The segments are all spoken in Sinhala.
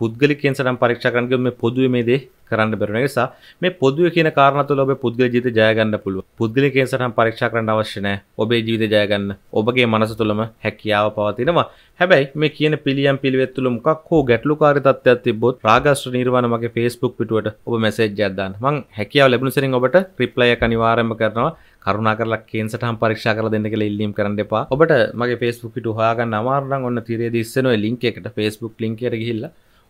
පුද්ගලි කෙන්සටම් පරීක්ෂකරන්ගේ මේ පොදුව මේ දේ කරන්න බැරන නිසා මේ පොදුව කියන කාරණතුල ඔබ පුද්ගල ජීත ජයගන්න පුළුව පුද්ගලි කෙන්සටම් පරීක්ෂා කරන්න අවශ්‍යනෑ ඔබේ ජීවිත ජයගන්න ඔබගේ මනස තුළම හැකියාව පවතිනවා හැබැයි මේ කියන පිළියම් පිළිවෙත්තුළ මොකක් හෝ ගැටලු කාරිතත්වයක් තිබොත් රාගස්ට නිර්වාණ මගේ ෆේස්බුක් පිටුවට ඔබ මැසේජ්ජයක් දාන්න මං හැකියාව ලැබුණු සරින් ඔබට රිප්ලය එක අනිවාර්යයෙන්ම කරනවා කරුණා කරලා කේන්සටම් පරීක්ෂා කරලා දෙන්න කියලා ඉල්ලීම් කරන්න එපා. ඔබට මගේ Facebook පිටු හොයාගන්න අමාරු නම් ඔන්න තිරේදී ඉස්සෙනවා link එකට Facebook link එකට ගිහිල්ලා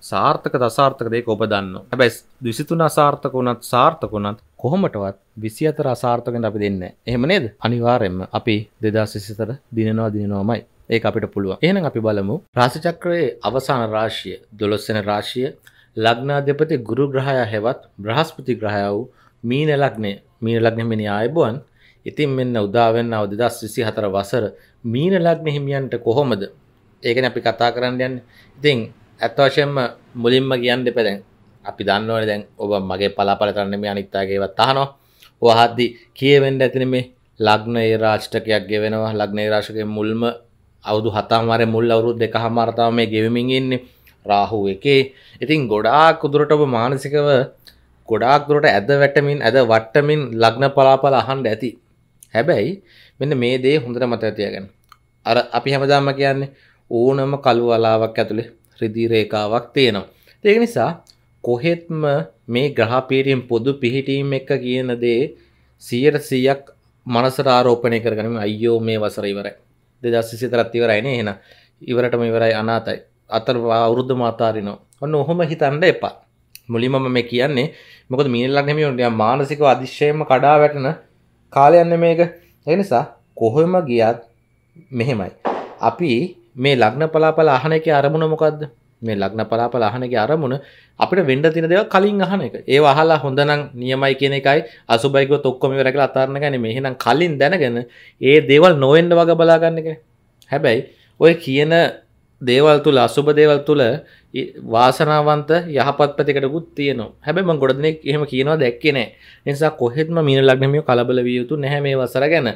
සාර්ථක දසාර්ථක දෙක ඔබ දන්න හැබැස් විසිතුන අසාර්ථක වුණත් සාර්ථක වුණත් කොහොමටවත් විසි අතර අසාර්ථකෙන් අපි දෙන්න එහෙම නේද අනිවාරෙන්ම අපි දෙදස් විසිතර දිනනවා දිනනවාමයි ඒ අපිට පුළුව එහනම් අපි බලමු රාසිචක්‍රයේ අවසාන රාශිය දොළොස්සෙන රාශිය ලග්නාධ්‍යපති ගුරු ග්‍රහය හෙවත් බ්‍රහස්පති ග්‍රහය වූ මීන ලක්නේ මීන ලග්නමිනි ආයබුවන් ඉතින් මෙන්න උදාවෙන්නාව දෙදස් විසි හතර වසර මීන ලග්න හිමියන්ට කොහොමද ඒකන අපි කතා කරන්න යන්න ඉතිං ඇත්වශයෙන්ම මුලින්ම කියන්න දෙප දැන් අපි දන්නවන දැන් ඔබ මගේ පලාපල කරන්නම අනිත්තාගේවත් තහනවා ඔහද්දි කියවෙන්ඩ ඇතින මේ ලග්න ඒ රාෂ්ටකයක් ගෙවෙනවා ලග්න රාශකය මුල්ම අවුදු හතාමර මුල් අවුරු දෙක හමාරතාව මේ ගෙවමින් ඉන්නේ රාහු එකේ ඉතින් ගොඩාක් කුදුරට ඔබ මානසිකව ගොඩාක් දුරට ඇද වැටමින් ඇද වට්ටමින් ලග්න පලාපල අහන්ඩ ඇති හැබැයි මෙන්න මේ දේ හොඳට මත ඇතියගෙන අර අපි හැමදාම කියන්නේ ඕනම කළු අලාවක් ඇතුළේ රිදිරේකාවක් තියෙනවා. ඒක නිසා කොහෙත්ම මේ ග්‍රහපීරීම් පොදු පිහිටීම් එක කියන දේ සියයට සීයක් මනසට ආරෝපණය කරගනීම අයියෝ මේ වසර ඉවරයි දෙදස්සිසි තරත්තිවරයින එහෙන ඉවරටම ඉවරයි අනාතයි අතර අවුරුද්ධ මාතාරිනෝ ඔන්න ඔහොම හිතන්න එපා මුලිමම මේ කියන්නේ මොකද මීල්ලක් නෙමියොට මානසික අධිශ්‍යයම කඩා වැටන කාලයන්න මේක එනිසා කොහොම ගියත් මෙහෙමයි අපි මේ ලග්න පලාපල අහන එක අරමුණ මොකක්ද මේ ලග්න පලාපල අහනක අරමුණ අපිට වෙන්ඩ තින දෙව කලින් අහන එක ඒ අහලා හොඳනම් නියමයි කියන එකයි අසුබයික තොක්කොම වැරක අතාරණ ගැන මෙහිනම් කලින් දැනගෙන ඒ දේවල් නොවෙන්ඩ වග බලාගන්නක හැබැයි ඔය කියන දේවල් තුළ අසුබ දේවල් තුළ වාසනාවන්ත යහපත් ප්‍රතිකටකුත් තියනවා හැබැම ගොඩනෙක් එහෙම කියනවා දැක්කනේ නිසා කොහෙත්ම මීන ලග්නමිය කලබල වියයුතු නැහැ මේ වසර ගැන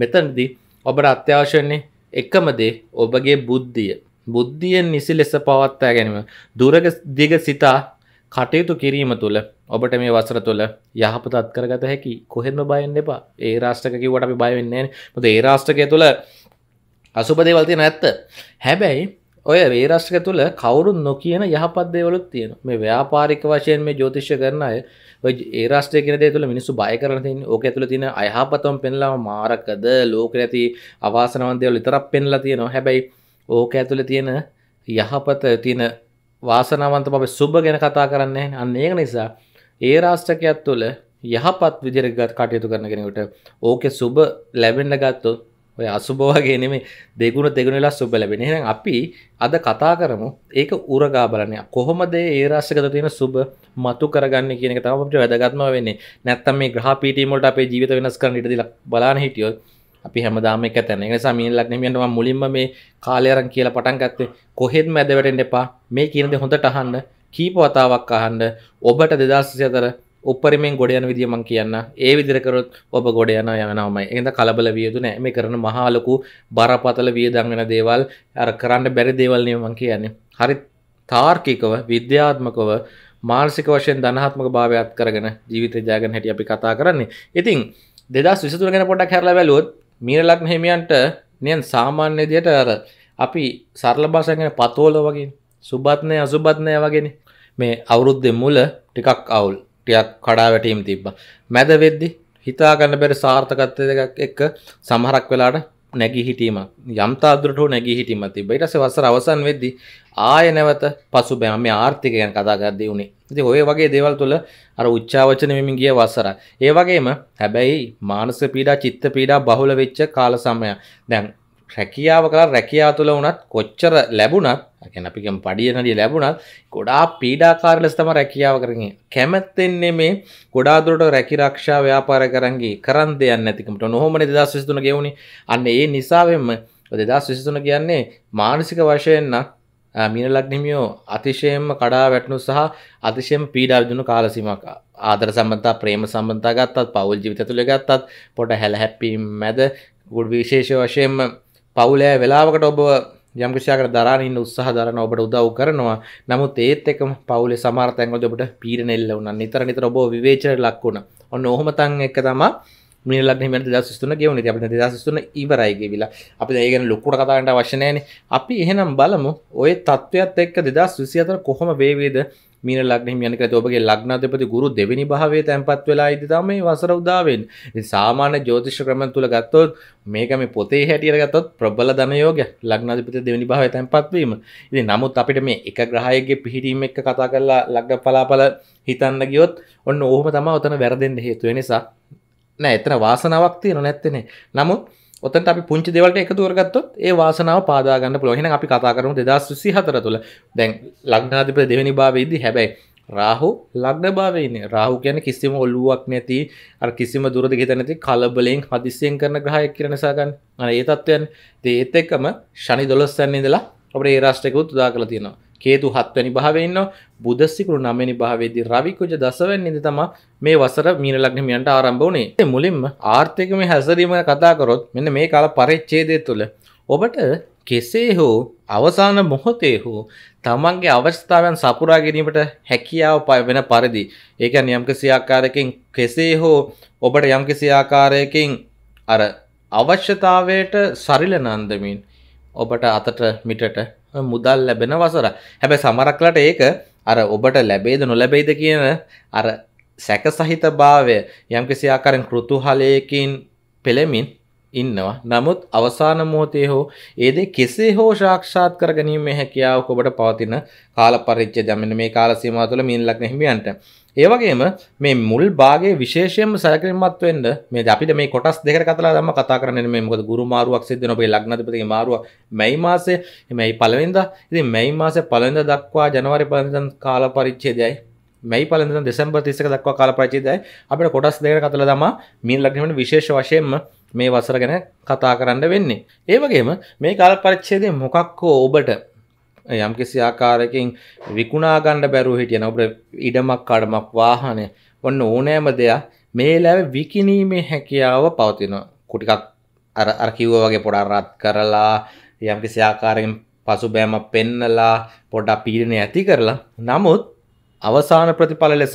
මෙතන්දි ඔබට අත්‍යවශයන්නේ එකම දේ ඔබගේ බුද්ධිය බුද්ධියෙන් නිසි ලෙස පවත්තා ගැනීම දුරග දිග සිතා කටයුතු කිරීම තුළ ඔබට මේ වසර තුළ යහපත අත්කරගත හැකි කොහෙන්ම බයෙන් එපා ඒ රාෂ්ටකකිවට අපි බයවෙන්නේ මද ඒ රාෂ්ටකය තුළ අසුපදේවල්තිය නැත්ත හැබැයි ඔය වේරශ්ක තුළ කවුරුන් නො කියන යහපත්දේවලුත් තියෙන මේ ව්‍යාපාරික වශයෙන් මේ ජෝතිෂ්‍ය කරන අය ඒරස්ටේ කෙන තුළ මිනිස්සු බය කරතින් ඕක ඇතුළ තින අයහපතම් පෙන්ලා මාරකද ලෝක ඇති අවාසනවන්දයවල ඉතරක් පෙන්ලා තියෙනවා හැබැයි ඕක ඇතුළ තියෙන යහපත තියෙන වාසනාවන්ත පබ සුබ ගැන කතා කරන්නේ අන්න ඒක නිසා ඒ රාෂ්ටකයක් තුළ යහපත් විදිරගත් කටයුතු කරන කෙනෙකුට ඕකෙ සුබ ලැබෙන්ඩ ගත්තොත් ඔය අසුභවාගේ නෙමේ දෙගුණ දෙගුණලා සුබ ලැබෙන එහෙනම් අපි අද කතා කරමු ඒක උරගා බලන්නේ කොහොමද ඒ රාශියකට තියෙන සුබ මතු කරගන්නේ කියන එක තමයි අපිට වැදගත්ම වෙන්නේ නැත්තම් මේ ග්‍රහ පීඨීම් වලට අපේ ජීවිත වෙනස් කරන්න ඉඩ දීලා බලන්න හිටියොත් අපි හැමදාම එක තැන නිසා මීල්ලක් නෙමියන්ට මම මුලින්ම මේ කාලය අරන් කියලා පටන් ගත්තේ කොහෙත්ම ඇද වැටෙන්න එපා මේ කියන දේ හොඳට අහන්න කීප වතාවක් අහන්න ඔබට 2024 උපරිමෙන් ගොඩයන විදිියමං කියන්න ඒ විදිරකරොත් ඔබ ගොඩයන යනමයි එඳ කලබල වියතු නෑ මේ කරන මහාලොකු බරපතල වියදංගෙන දේවල් අර කරන්න බැරි දේවල්නයමං කියන්නේ හරි තාර්කිකව විද්‍යාත්මකව මාර්සික වශයෙන් ධනහත්මක භාවයක් කරගෙන ජීවිත ජයගන හැටිය අපි කතා කරන්නේ ඉතින් දෙදස් විසතුරගෙන පොඩක් හැරල වැලුවොත් මීරලක් හෙමියන්ට නියන් සාමාන්‍ය දියට අර අපි සරල භාෂගෙන පතෝල වගේ සුබත්නය අසුබත්නය වගෙන මේ අවුරුද්ධ මුල ටිකක් අවුල් ටිකක් කඩාවැටීම් තිබ්බා. මැද වෙද්දි හිතා ගන්න බැරි සාර්ථකත්වය දෙකක් එක්ක සමහරක් වෙලාට නැගී හිටීමක් යම්තාදුරට හෝ නැගී හිටීමක් තිබ්බා. ඊට පස්සේ වසර අවසන් වෙද්දි ආය නැවත පසුබෑම මේ ආර්ථික ගැන කතා කරද්දී උනේ. ඉතින් ඔය වගේ දේවල් තුළ අර උච්චාවචන මෙමින් ගිය වසර. ඒ වගේම හැබැයි මානසික පීඩා, චිත්ත පීඩා බහුල වෙච්ච කාල සමය. දැන් රැකියාව කලා රැකියා තුළ වනත් කොච්චර ලැබුණත් ගැන අපිකම පඩියනඩිය ලැබුණත් ගොඩා පීඩාකාර ලෙස තම රැකියාව කරගේ කැමැත්තෙන්නේ මේ ගොඩාදුරට රැකිරක්ෂා ව්‍යාපාර කරන්ගේ කරන් දෙයන්න ඇතිකට නොහොමන දස් විස්තුන ගෙවුණනි අන්න ඒ නිසාවෙන්ම දෙදස් විසිතුන කියන්නේ මානසික වශයෙන්න්න මින ලක්නිමියෝ අතිශයෙන්ම කඩා වැටනු සහ අතිශයෙන් පීඩාවිදුණු කාලසිමක ආදර සම්බන්තා ප්‍රේම සම්බන්තා ගත්තත් පවල් ජිවිත තුළ ගත්තත් පොට හැල හැප්පීම් මැද ගුඩ විශේෂ වශයෙන්ම පවුලෑ වෙලාවකට ඔබ යම්කිසියකට දරානින් උත්සාහ දරන ඔබට උදව් කරනවා නමුත් ඒත් එක්කම පවුලේ සමහර තැන්වලදී ඔබට පීඩනයල්ල වුණා නිතර නිතර ඔබ විවේචනයට ලක් වුණා ඔන්න ඔහොම තන් එක තමයි මේ ලක්න මට දස්තුන ගෙවන අපට දස්තුන ඉවරයිගේ වෙලා අපි ඒගන ලොකුට කතාට වශනයන අපි එහෙනම් බලමු ඔය තත්ත්වයක් එක්ක දෙදස් විසි අතර කොහොම වේවේද මීන ලක්නෙහි යන කරති ඔබගේ ලග්නාධිපති ගුරු දෙවෙනි භාවයේ තැන්පත් වෙලා ඉදි තමයි වසර උදා වෙන්නේ. සාමාන්‍ය ජ්‍යොතිෂ ක්‍රමයන් තුල ගත්තොත් මේක මේ පොතේ හැටියට ගත්තොත් ප්‍රබල ධන යෝගය ලග්නාධිපති දෙවෙනි භාවයේ තැන්පත් වීම. ඉතින් නමුත් අපිට මේ එක ග්‍රහයෙක්ගේ පිහිටීම එක්ක කතා කරලා ලග්න ඵලාඵල හිතන්න ගියොත් ඔන්න ඕහම තමයි ඔතන වැරදෙන්න හේතුව නිසා. නෑ එතන වාසනාවක් තියෙන නැත්තේ නමුත් ඔතන් අපි පුංචි දෙවලට එක තුරගත්තොත් ඒ වාසනාව පාදාගන්න පුළොහෙන අපි කතා කරමු දෙදස් විසි හතර තුළ දැන් ලක්නාධිප දෙවැනි භාවේදී හැබැයි රාහු ලග්න භාවයන්නේ රාහු කියන කිසිම ඔල්ලුවක් නැති අර කිසිම දුරද ගෙත නැති කලබලෙන් හදිසියෙන් කරන ග්‍රහයක් කියන නිසාගන්න අන ඒ තත්ත්වයන් ඒත් එක්කම ශනි දොලොස්සන්නේ දලා අපේ ඒ රාෂ්ට්‍රයකුත් උදා කළ තියෙනවා කේතු හත්වැනි භාවන්න බුදස්සිකරු නමනි භාවේදී රවිකුජ දසවැන්නේද තම මේ වසර මීන ලක්නමියන්ට ආරම්භවනේ මුලින්ම ආර්ථිකම හැසරීම කතාකරොත් මෙන්න මේ කාල පරිච්චේදය තුළ ඔබට කෙසේ හෝ අවසාන මොහොතේ හෝ තමන්ගේ අවස්ථාවන් සපුරා ගැනීමට හැකියාව පය වෙන පරිදි ඒක නියම්කිසි ආකාරයකින් කෙසේ හෝ ඔබට යම්කිසි ආකාරයකින් අර අවශ්‍යතාවයට සරිල නන්දමින් ඔබට අතට මිටට මුදල් ලැබෙන වසර හැබැ සමරක්ලට ඒක අර ඔබට ලැබේද නොලැබේද කියන අර සැක සහිත භාවය යම්කිසි ආකාරෙන් කෘතු හලයකින් පෙළෙමින් ඉන්නවා නමුත් අවසාන මොහොතේ හෝ ඒදේ කෙසේ හෝ සාක්ෂාත් කර ගැනීමේ හැකියාව ඔබට පවතින කාල පරිච්ඡේදය මෙන්න මේ කාල සීමාව තුළ මීන ලග්න හිමියන්ට ඒවගේම මේ මුල් භාගේ විශේෂයෙන් සැකරිමත් වෙන්න මේ අපිට මේ කොටස් දෙකට කතලා දම කතා කරන්නේ මේ මොකද ගුරු මාරුවක් සිද්ධ වෙන අපේ ලග්නාධිපතිගේ මාරුව මැයි මාසේ මේයි පළවෙනිදා ඉතින් මැයි මාසේ පළවෙනිදා දක්වා ජනවාරි පළවෙනිදා කාල පරිච්ඡේදයයි මැයි පළවෙනිදා දෙසැම්බර් 31 දක්වා කාල පරිච්ඡේදයයි අපිට කොටස් දෙකට කතලා දම මීන ලග්නෙට විශේෂ වශයෙන්ම මේ වසර ගැන කතා කරන්න වෙන්නේ. ඒ වගේම මේ කාල පරිච්ඡේදයේ මොකක් හෝ ඔබට යම්කිසි ආකාරයකින් විකුණා ගන්න බැරුව හිටියන ඔබට ඉඩමක් කඩමක් වාහනය ඔන්න ඕනෑම දෙයක් මේ ලැබ විකිණීමේ හැකියාව පවතින කුටිකක් අර කිව්ව වගේ පොඩක් රත් කරලා යම්කිසි ආකාරයෙන් පසුබෑම පෙන්නලා පොඩක් පීඩනය ඇති කරලා නමුත් අවසාන ප්‍රතිඵල ලෙස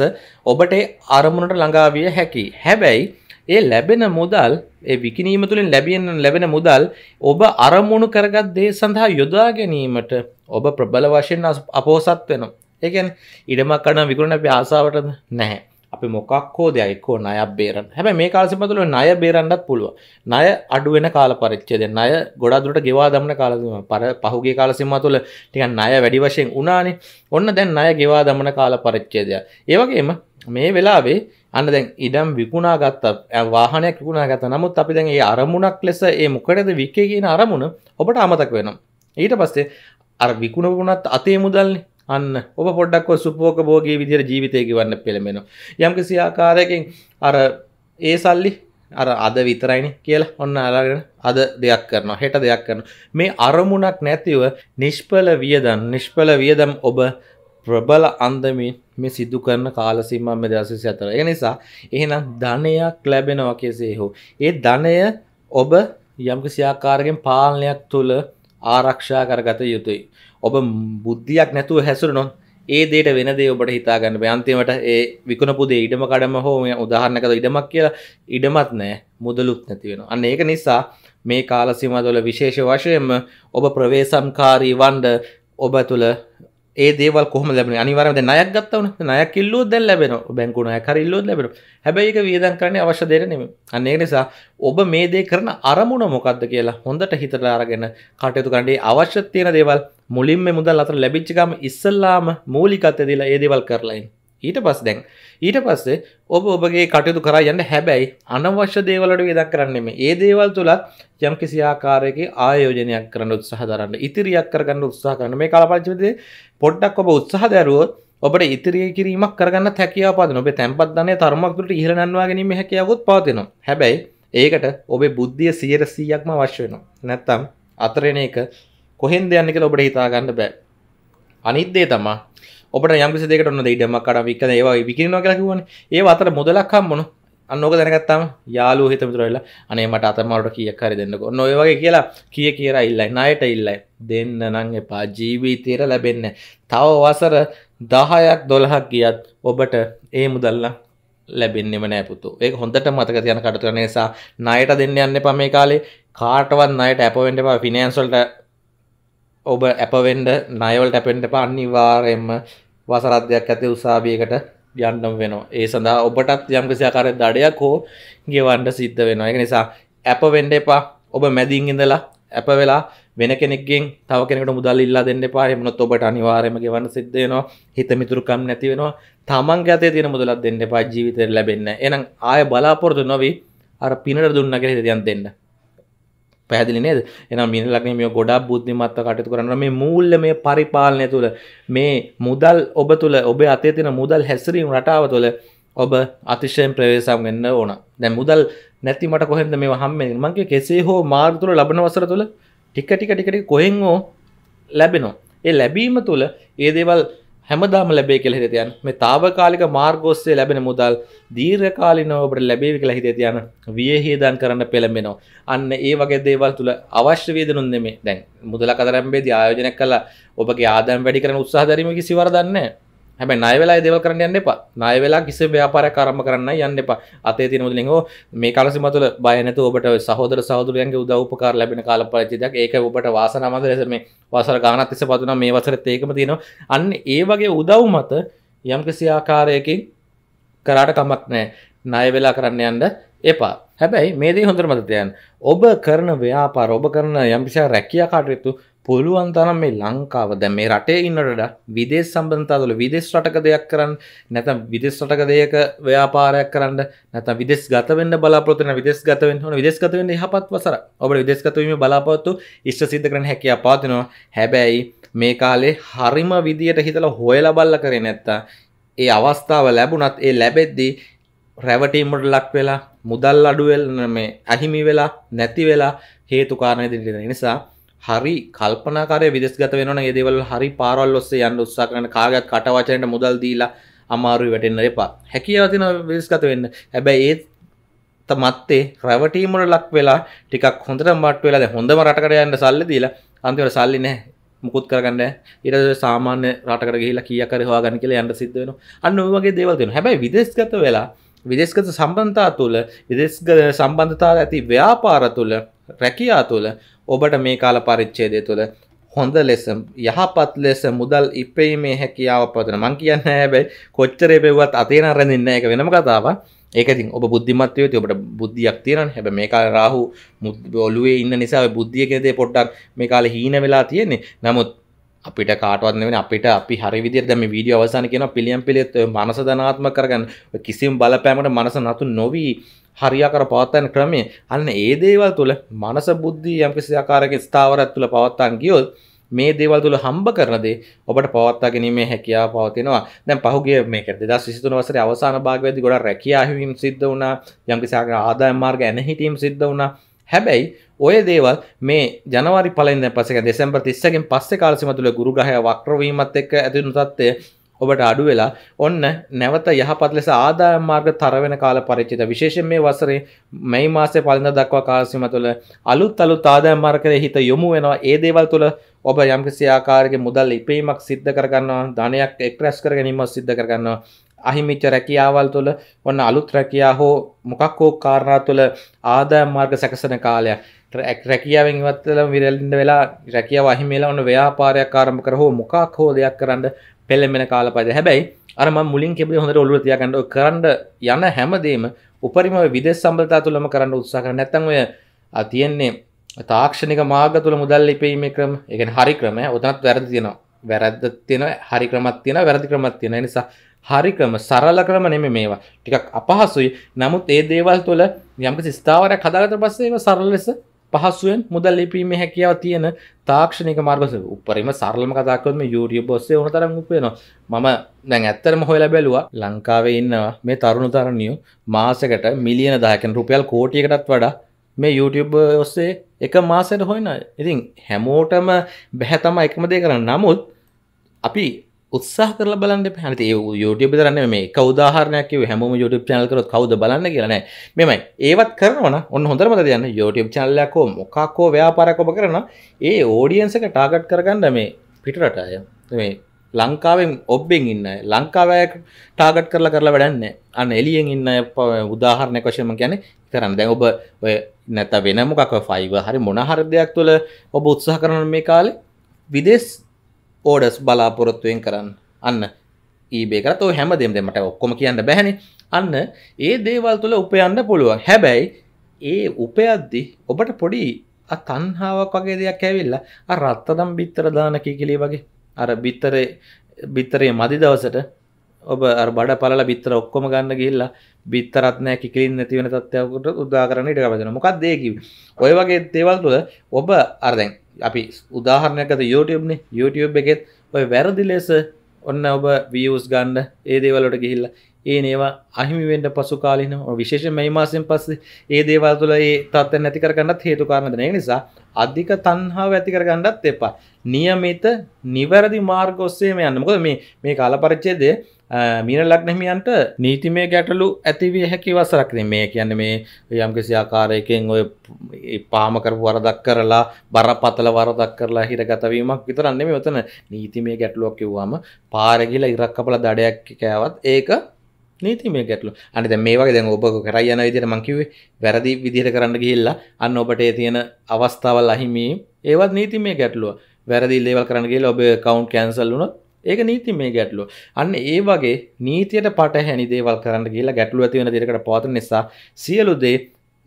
ඔබට අරමුණට ළඟාවිය හැකි. හැබැයි ඒ ලැබෙන මුදල් ඒ විකිනීම තුළින් ලැබියෙන් ලැබෙන මුදල් ඔබ අරමුණු කරගත් දේ සඳහා යොදා ගැනීමට ඔබ ප්‍රබල වශයෙන් අපෝසත් වෙන ඒකැන් ඉඩමක් කන විකරණ අපි ආසාාවටද නැහැ අපි මොකක් හෝ දෙයක්කෝ ණය බේරන් හැබැ මේ කාලසිපතුල ණය බේරන්නත් පුළුව ණය අඩුවෙන කාල පරිච්චේද ණය ගොඩාදුරට ගෙවා දමන කාලම පර පහුගේ කාලසිම තුළ ටික ණය වැඩි වශයෙන් උනානේ ඔන්න දැන් ණය ගෙවා දමන කාල පරිච්චේදය ඒවගේම මේ වෙලාවේ අන්න දැන් ඉඩම් විකුණා ගත්ත වාහනයක් විකුණා ගත නමුත් අපි දැන් ඒ අරමුණක් ලෙස ඒ මොකටද විකේ කියන අරමුණ ඔබට අමතක වෙනම්. ඊට පස්සේ අර විකුණ වුණත් අතේ මුදල්නි අන්න ඔබ පොඩ්ඩක් සුපෝක බෝගේ විදිහට ජීවිතය ගෙවන්න පෙළඹෙනවා. යම්කිසි ආකාරයකින් අර ඒ සල්ලි අර අද විතරයිනි කියලා ඔන්න අලාගෙන අද දෙයක් කරනවා හෙට දෙයක් කරනවා මේ අරමුණක් නැතිව නිෂ්පල වියදම් නිෂ්පල වියදම් ඔබ ප්‍රබල අන්දමින් මේ සිදු කරන කාලසීම මෙදසි අතර එ නිසා එහෙනම් ධනයක් ලැබෙනවා කෙසේ හෝ ඒ ධනය ඔබ යම්කිසියාකාරගෙන් පාලනයක් තුළ ආරක්ෂා කරගත යුතුයි ඔබ බුද්ධියක් නැතුව හැසුරනොත් ඒ දේට වෙන දේ ඔබට හිතාගන්න බයන්තිමට ඒ විකුණපුදේ ඉඩම කඩම හෝ උදාහරණකද ඉඩමක් කියලා ඉඩමත් නෑ මුදලුත් නැති වෙන අන්න ඒක නිසා මේ කාලසිමතුල විශේෂ වශයෙන්ම ඔබ ප්‍රවේසම්කාරී වන්ඩ ඔබ තුළ ඒදව කොම ලැබෙන අනිවර නයක් ගත්තවන නයක් ඉල්ලෝ දැල් ලැබෙන බැංකුණ හර ඉල්ලෝ ලැබෙන හැබැයි එක වියදන් කරන අවශ්‍ය දෙරනෙම අන්නේ නිසා ඔබ මේ දේ කරන අරමුණ මොකක්ද කියලා හොඳට හිතරාරගෙන කටයුතු කරන්නේ අවශ්‍ය තියෙන දේවල් මුලින්ම මුදල් අතර ලැබිච්චිකම ඉස්සල්ලාම මූලිකත්ය දිලා ඒදේවල් කරලයින් ඊට පස් දැන් ඊට පස්සේ ඔබ ඔබගේ කටයුතු කරා යන්න හැබැයි අනවශ්‍ය දේවලට වේදක් කරන්නෙම ඒ දේවල් තුළත් යම් කිසි ආකාරයක ආයෝජනයක් කරන්න උත්සාහ දරන්න ඉතිරියක් කරගන්න උත්සාහ කරන්න මේ කාලපරිච්ඡේදයේ පොඩ්ඩක් ඔබ උත්සාහ දැරුවොත් ඔබට ඉතිරිය කිරීමක් කරගන්න හැකියාව පදින ඔබේ තැන්පත් ධනය තරමක් දුරට ඉහළ නන්වා ගැනීම හැකියාවකුත් පවතිනවා හැබැයි ඒකට ඔබේ බුද්ධිය 100%ක්ම අවශ්‍ය වෙනවා නැත්තම් අතරෙන එක කොහෙන්ද යන්නේ කියලා ඔබට හිතා ගන්න බෑ අනිත් දේ තමයි ඔබට යම්කිසි දෙකට ඔන්න දෙයිඩමක් කඩ වික්ක ඒවා විකිරනවා කියලා කිව්වනේ ඒ අතර මොදලක් හම්බුණු අන්න ඕක දැනගත්තාම යාළුවෝ හිත මිතුරෙලා අනේ මට අතමාරට කීයක් හරි දෙන්නකෝ ඔන්න ඔය වගේ කියලා කීය කියලා ඉල්ලයි ණයට ඉල්ලයි දෙන්න නම් එපා ජීවිතේට ලැබෙන්න තව වසර 10ක් 12ක් ගියත් ඔබට ඒ මුදල්ලා ලැබෙන්නෙම නෑ පුතු. ඒක හොඳට මතක තියාගන්න කටුතර නිසා ණයට දෙන්න යන්න එපා මේ කාලේ. කාටවත් ණයට අපොයින්ට් එපා ෆිනෑන්ස් වලට ඔබ ඇපවෙන්ඩ නයවල් ටැපෙන්ට පන්නිවාරයෙන්ම වසරත්යක් ඇති උසාභියකට යන්නම් වෙනවා ඒ සඳහා ඔබටත් යම්කිසියාකාර දඩයක් හෝ ගෙවන්ඩ සිද්ධ වෙනවා එක නිසා ඇප වෙන්ඩ එපා ඔබ මැදින් ඉඳලා ඇප වෙලා වෙන කෙනෙක්ගෙන් තව කෙනෙට මුදල් ඉල්ලා දෙන්න එපා එමනොත් ඔබට අනිවාරයම ගෙවන්න සිද්ධයනවා හිත මිතුරුකම් නැති වෙනවා තමන් ගතේ තියෙන මුදලක් දෙන්න එපා ජීවිතය ලැබෙන්න එනම් ආය බලාපොරොතු නොවී අර පිනට දුන්නගෙන හිතයන් දෙන්න පැදිලි නේද එනම් මිනි ලක්නේ මේ ගොඩා බුද්ධිමත්ව කටයුතු කරන්න මේ මූල්‍ය මේ පරිපාලනය තුළ මේ මුදල් ඔබ තුළ ඔබේ අතේ තියෙන මුදල් හැසිරීම රටාව තුළ ඔබ අතිශයෙන් ප්‍රවේශම් වෙන්න ඕන දැන් මුදල් නැති මට කොහෙන්ද මේ හම්බෙන්නේ මංගේ කෙසේ හෝ මාර්ග තුළ ලබන වසර තුළ ටික ටික ටික ටික කොහෙන් හෝ ලැබෙනවා ඒ ලැබීම තුළ ඒ දේවල් හැමදාම ලැබේ කියලා හිතේ තියන්න මේ తాවකාලික මාර්ගෝස්සේ ලැබෙන මුදල් දීර්ඝකාලීනව ඔබට ලැබේවි කියලා හිතේ තියන්න වියහියදන් කරන්න පෙළඹෙනවා අන්න ඒ වගේ දේවල් තුල අවශ්‍ය වේදනුන් නෙමෙයි දැන් මුදලක් අතරම්බේදී ආයෝජනය කළා ඔබගේ ආදායම් වැඩි කරන උත්සාහ දැරීම කිසි වරදක් නැහැ හැබැ නය වෙලා දෙව කරන්න යන්න එපා නය වෙලා කිසි ව්‍යාපාර කරම කරන්න යන්න එපා අතේ තින මුදලින් හෝ මේ කාලසි මතුල බයනත ඔබට සහෝදර සහදුරයන්ගේ උදව්පකාර ලැබෙන කාල පරිචිතයක් ඒක ඔබට වාසනමද ලෙස මේ වසර ගානත් තිස පතුන මේ වසරත් ඒකම තියෙනවා අන්න ඒ වගේ උදව් මත යම්කිසි ආකාරයකින් කරාට කමක් නෑ ණය වෙලා කරන්න යන්න එපා හැබැයි මේදී හොඳර මතතයන් ඔබ කරන ව්‍යාපාර ඔබ කරන යම්කිසි රැකියා කාටයුතු පුළුවන් තරම් මේ ලංකාව දැන් මේ රටේ ඉන්නට විදේශ සම්බන්ධතාවල විදේශ රටක දෙයක් කරන්න නැත්නම් විදේශ රටක දෙයක ව්‍යාපාරයක් කරන්න නැත්නම් විදේශ ගත වෙන්න බලාපොරොත්තු වෙන විදේශ ගත වෙන්න ඕන විදේශ ගත වෙන්න යහපත් වසර ඔබට විදේශ ගත වීම බලාපොරොත්තු ඉෂ්ට සිද්ධ කරන්න හැකියාව පවතිනවා හැබැයි මේ කාලේ හරිම විදියට හිතලා හොයලා බලලා කරේ නැත්තම් ඒ අවස්ථාව ලැබුණත් ඒ ලැබෙද්දී රැවටීමට ලක් වෙලා මුදල් අඩුවෙල් මේ අහිමි වෙලා නැති වෙලා හේතුකාරණය දෙන්න නිසා හරි කල්පනාකාරය විදෙස්ගත වෙන ඒදවල් හරි පාරල් ඔස්සේ යන්න උත්සා කරන කාගත් කටවචනයට මුදල් දීලා අමාරු වැටෙන්න්න එපා හැකියාවතින විදෙස්ගත වෙන්න හැබැයි ඒත් මත්තේ රැවටීමට ලක් වෙලා ටිකක් හොඳට මට් වෙලාද හොඳම රටකට යන්න සල්ල දීලා අන්තිවට සල්ලි නෑ මුකුත් කරගන්න ඉට සාමාන්‍ය රටකට කියලා කියකරවා ගන්න කියල යන්න සිද්ධ වෙන අන්න වගේ දේවල්ෙන හැබයි විදෙස්ගත වෙලා විදෙස්ගත සම්බන්ධතා තුළ විදෙස්ග සම්බන්ධතා ඇති ව්‍යාපාර තුළ රැකයා තුළ ඔබට මේ කාල පරිච්චේදය තුළ හොඳ ලෙස යහපත් ලෙස මුදල් ඉපීමේ හැකියාව පතන මං කියන්න හැබැයි කොච්චරේ පෙවත් අතේන රැඳන්න එක වෙනම කතාව ඒකති ඔබ බුද්ධිමත්වය ඔබට බුද්ධියක් තියෙන හැබ මේ කාල රාහු මුද ඔලුවේ ඉන්න නිසා බුද්ධියකෙදේ පොට්ටක් මේ කාල හීන වෙලා තියෙන්නේ නමුත් අපිට කාටවත් වෙන අපිට අපි හරි විදිහට දැන් මේ වීඩියෝ අවසාන කියනවා පිළියම් පිළියත් මනස ධනාත්මක කරගන්න කිසිම බලපෑමකට මනස නතු නොවි හරියාකාර පවත්වන ක්‍රමය අන්න ඒ දේවල් තුළ මනස බුද්ධි යම්කිසි ආකාරයක ස්ථාවරයක් තුළ පවත්වාන් ගියොත් මේ දේවල් තුළ හම්බ කරනදේ ඔබට පවත්තා ගැනීමේ හැකියාව පවතිනවා දැන් පහුගේ මේක 2023 වසරේ අවසාන භාගයේදී ගොඩක් රැකියා හිමීම් සිද්ධ වුණා යම්කිසි ආදායම් මාර්ග එන හිටීම් සිද්ධ වුණා හැබැයි ඔය දේවල් මේ ජනවාරි පලෙන්ද පසක දෙසැම්බර් 30කින් පස්සේ කාලසීම තුළ ගුරු ග්‍රහය වක්‍රවීමත් එක්ක ඇති වුණු තත්ත්වය ඔබට අඩු වෙලා ඔන්න නැවත යහපත් ලෙස ආදායම් මාර්ග තර වෙන කාල පරිච්ඡේද විශේෂයෙන් මේ වසරේ මැයි මාසයේ පළඳ දක්වා කාලසීම තුළ අලුත් අලුත් ආදායම් මාර්ගයේ හිත යොමු වෙනවා ඒ දේවල් තුළ ඔබ යම්කිසි ආකාරයක මුදල් ඉපීමක් සිද්ධ කරගන්නවා ධනයක් එක්රැස් කර ගැනීමක් සිද්ධ කරගන්නවා අහිමිච්ච රැකියාවල් තුළ ඔන්න අලුත් රැකයා හෝ මොකක් හෝ කාරණා තුළ ආදායම් මාර්ග සැකසන කාලයක් රැකියාවෙන් ඉවත්වල විරලින්ද වෙලා රැකියාව අහිමේලා ඔන්න ව්‍යාපාරයක් ආරම්භ කර හෝ මොකක් හෝ දෙයක් කරන්න පෙළඹෙන කාලපද හැබැයි අර මම මුලින් කිව්වේ හොඳට ඔළුව තියාගන්න ඔය කරන්න යන හැමදේම උපරිම විදේශ සම්බන්ධතා තුළම කරන්න උත්සාහ කරන්න නැත්නම් ඔය තියෙන්නේ තාක්ෂණික මාර්ග තුළ මුදල් ලිපීමේ ක්‍රම ඒ කියන්නේ හරි ක්‍රම උතනත් වැරදි තියෙනවා වැරද්ද තියෙන හරි ක්‍රමත් තියෙන වැරදි ක්‍රමත් තියෙන නිසා හරිකම සරල ක්‍රම නෙමෙ මේවා ටිකක් අපහසුයි නමුත් ඒ දේවල් තුළ යම්කිසි ස්ථාවරයක් හදාගත්ත පස්සේ ඒක සරල ලෙස පහසුවෙන් මුදල් ලිපීමේ හැකියාව තියෙන තාක්ෂණික මාර්ගස උපරිම සරලම කතා කරොත් මේ YouTube ඔස්සේ ඕන තරම් උපයනවා මම දැන් ඇත්තටම හොයලා බැලුවා ලංකාවේ ඉන්නවා මේ තරුණ තරුණියෝ මාසෙකට මිලියන 10කින් රුපියල් කෝටියකටත් වඩා මේ YouTube ඔස්සේ එක මාසෙට හොයන ඉතින් හැමෝටම බැහැ තමයි එකම දේ කරන්න නමුත් අපි උත්සාහ කරලා බලන්න එපා. අනිත් ඒ YouTube විතරන්නේ මේ එක උදාහරණයක් කිව්වේ හැමෝම YouTube channel කරොත් කවුද බලන්න කියලා නෑ. මෙමය. ඒවත් කරනවා නම් ඔන්න හොඳට මතක තියන්න YouTube channel එකක් හෝ මොකක් හෝ ව්‍යාපාරයක් ඔබ කරනවා ඒ audience එක target කරගන්න මේ පිටරට අය. මේ ලංකාවෙන් ඔබ්බෙන් ඉන්න ලංකාවයක් ටාගට් කරලා කරලා වැඩන්න අන්න එලියෙන් ඉන්න උදාහරණයක් වශයෙන්ම කියන්නේ කරන්න දැන් ඔබ ඔය නැත වෙන මොකක් ෆයිව හරි මොන හරි දෙයක් තුළ ඔබ උත්සාහ කරන මේ කාලේ විදේශ ඕඩස් බලාපොරොත්තුවෙන් කරන්න අන්න ඒබේකරත් හැම දෙම් දෙමට ඔක්කොම කියන්න බැහැනි අන්න ඒ දේවල් තුළ උපයන්න පුළුවන් හැබැයි ඒ උපයද්දි ඔබට පොඩි තන්හාාවක් වගේ දෙයක් ඇවිල්ලා රත්තදම් බිත්තර දානකි කිලේ වගේ අර බිත්තරේ බිත්තරේ මදි දවසට ඔබ බඩ පල බිත්තර ඔක්කොම ගන්න ගිල්ලා බිත්තරත් නෑ කිලින් නැතිවෙන තත්වයකට උදා කරන ඉට පදන මොකක්දයකි ඔය වගේ දේවල් තුළ ඔබ අර්දැන් අපි උදාහරණයකත YouTubeුබ්නේ YouTube එකෙත් ඔය වැරදි ලෙස ඔන්න ඔබ වියස් ගන්න ඒ දේවලට ගිහිල්ල ඒ ඒවා අහිමිවෙන්ට පසු කාලින විශේෂ මෙයිමාසෙන් පස්සේ ඒ දේවල් තුළ ඒ තත්ත නැතිකරගන්නත් හේතු කාරණදනය නිසා අධික තන්හාාව ඇතිකරගන්නත් එපා නියමිත නිවැරදි මාර්ගොස්සේම යන්නකොද මේ මේ කාලපරච්චේදේ මීන ලක්නහිමියන්ට නීතිමය ගැටලු ඇතිවිය හැකි වසරක්න මේ කියන්න මේ යම්කිසි ආකාරයකෙන් ඔය පාම කරපු වරදක් කරලා බරපතල වරදක් කරලා හිරගතවීමක් විතරන්නේ මේ ඔතන නීතිමය ගැටලුවක් කිව්වාම පාරගිල ඉරක් කපල දඩයක් කෑවත් ඒක නීතිමය ගැටලු අනිත මේ වගේ දැන් ඔබ කරයි යන විදිහට මං කිව්වේ වැරදි විදිහට කරන්න ගිහිල්ලා අන්න ඔබට ඒ තියෙන අවස්ථාවල් අහිමි ඒවත් නීතිමය ගැටලුව වැරදි ලේවල් කරන්න ගිහිල්ලා ඔබ account cancel වුණොත් ඒක නීති මේ ගැටලු අන්න ඒ වගේ නීතියට පට හැනි දේවල් කරන්න කියලා ගැටලු ඇතිවෙන දෙකට පවත නිසා සියලු දේ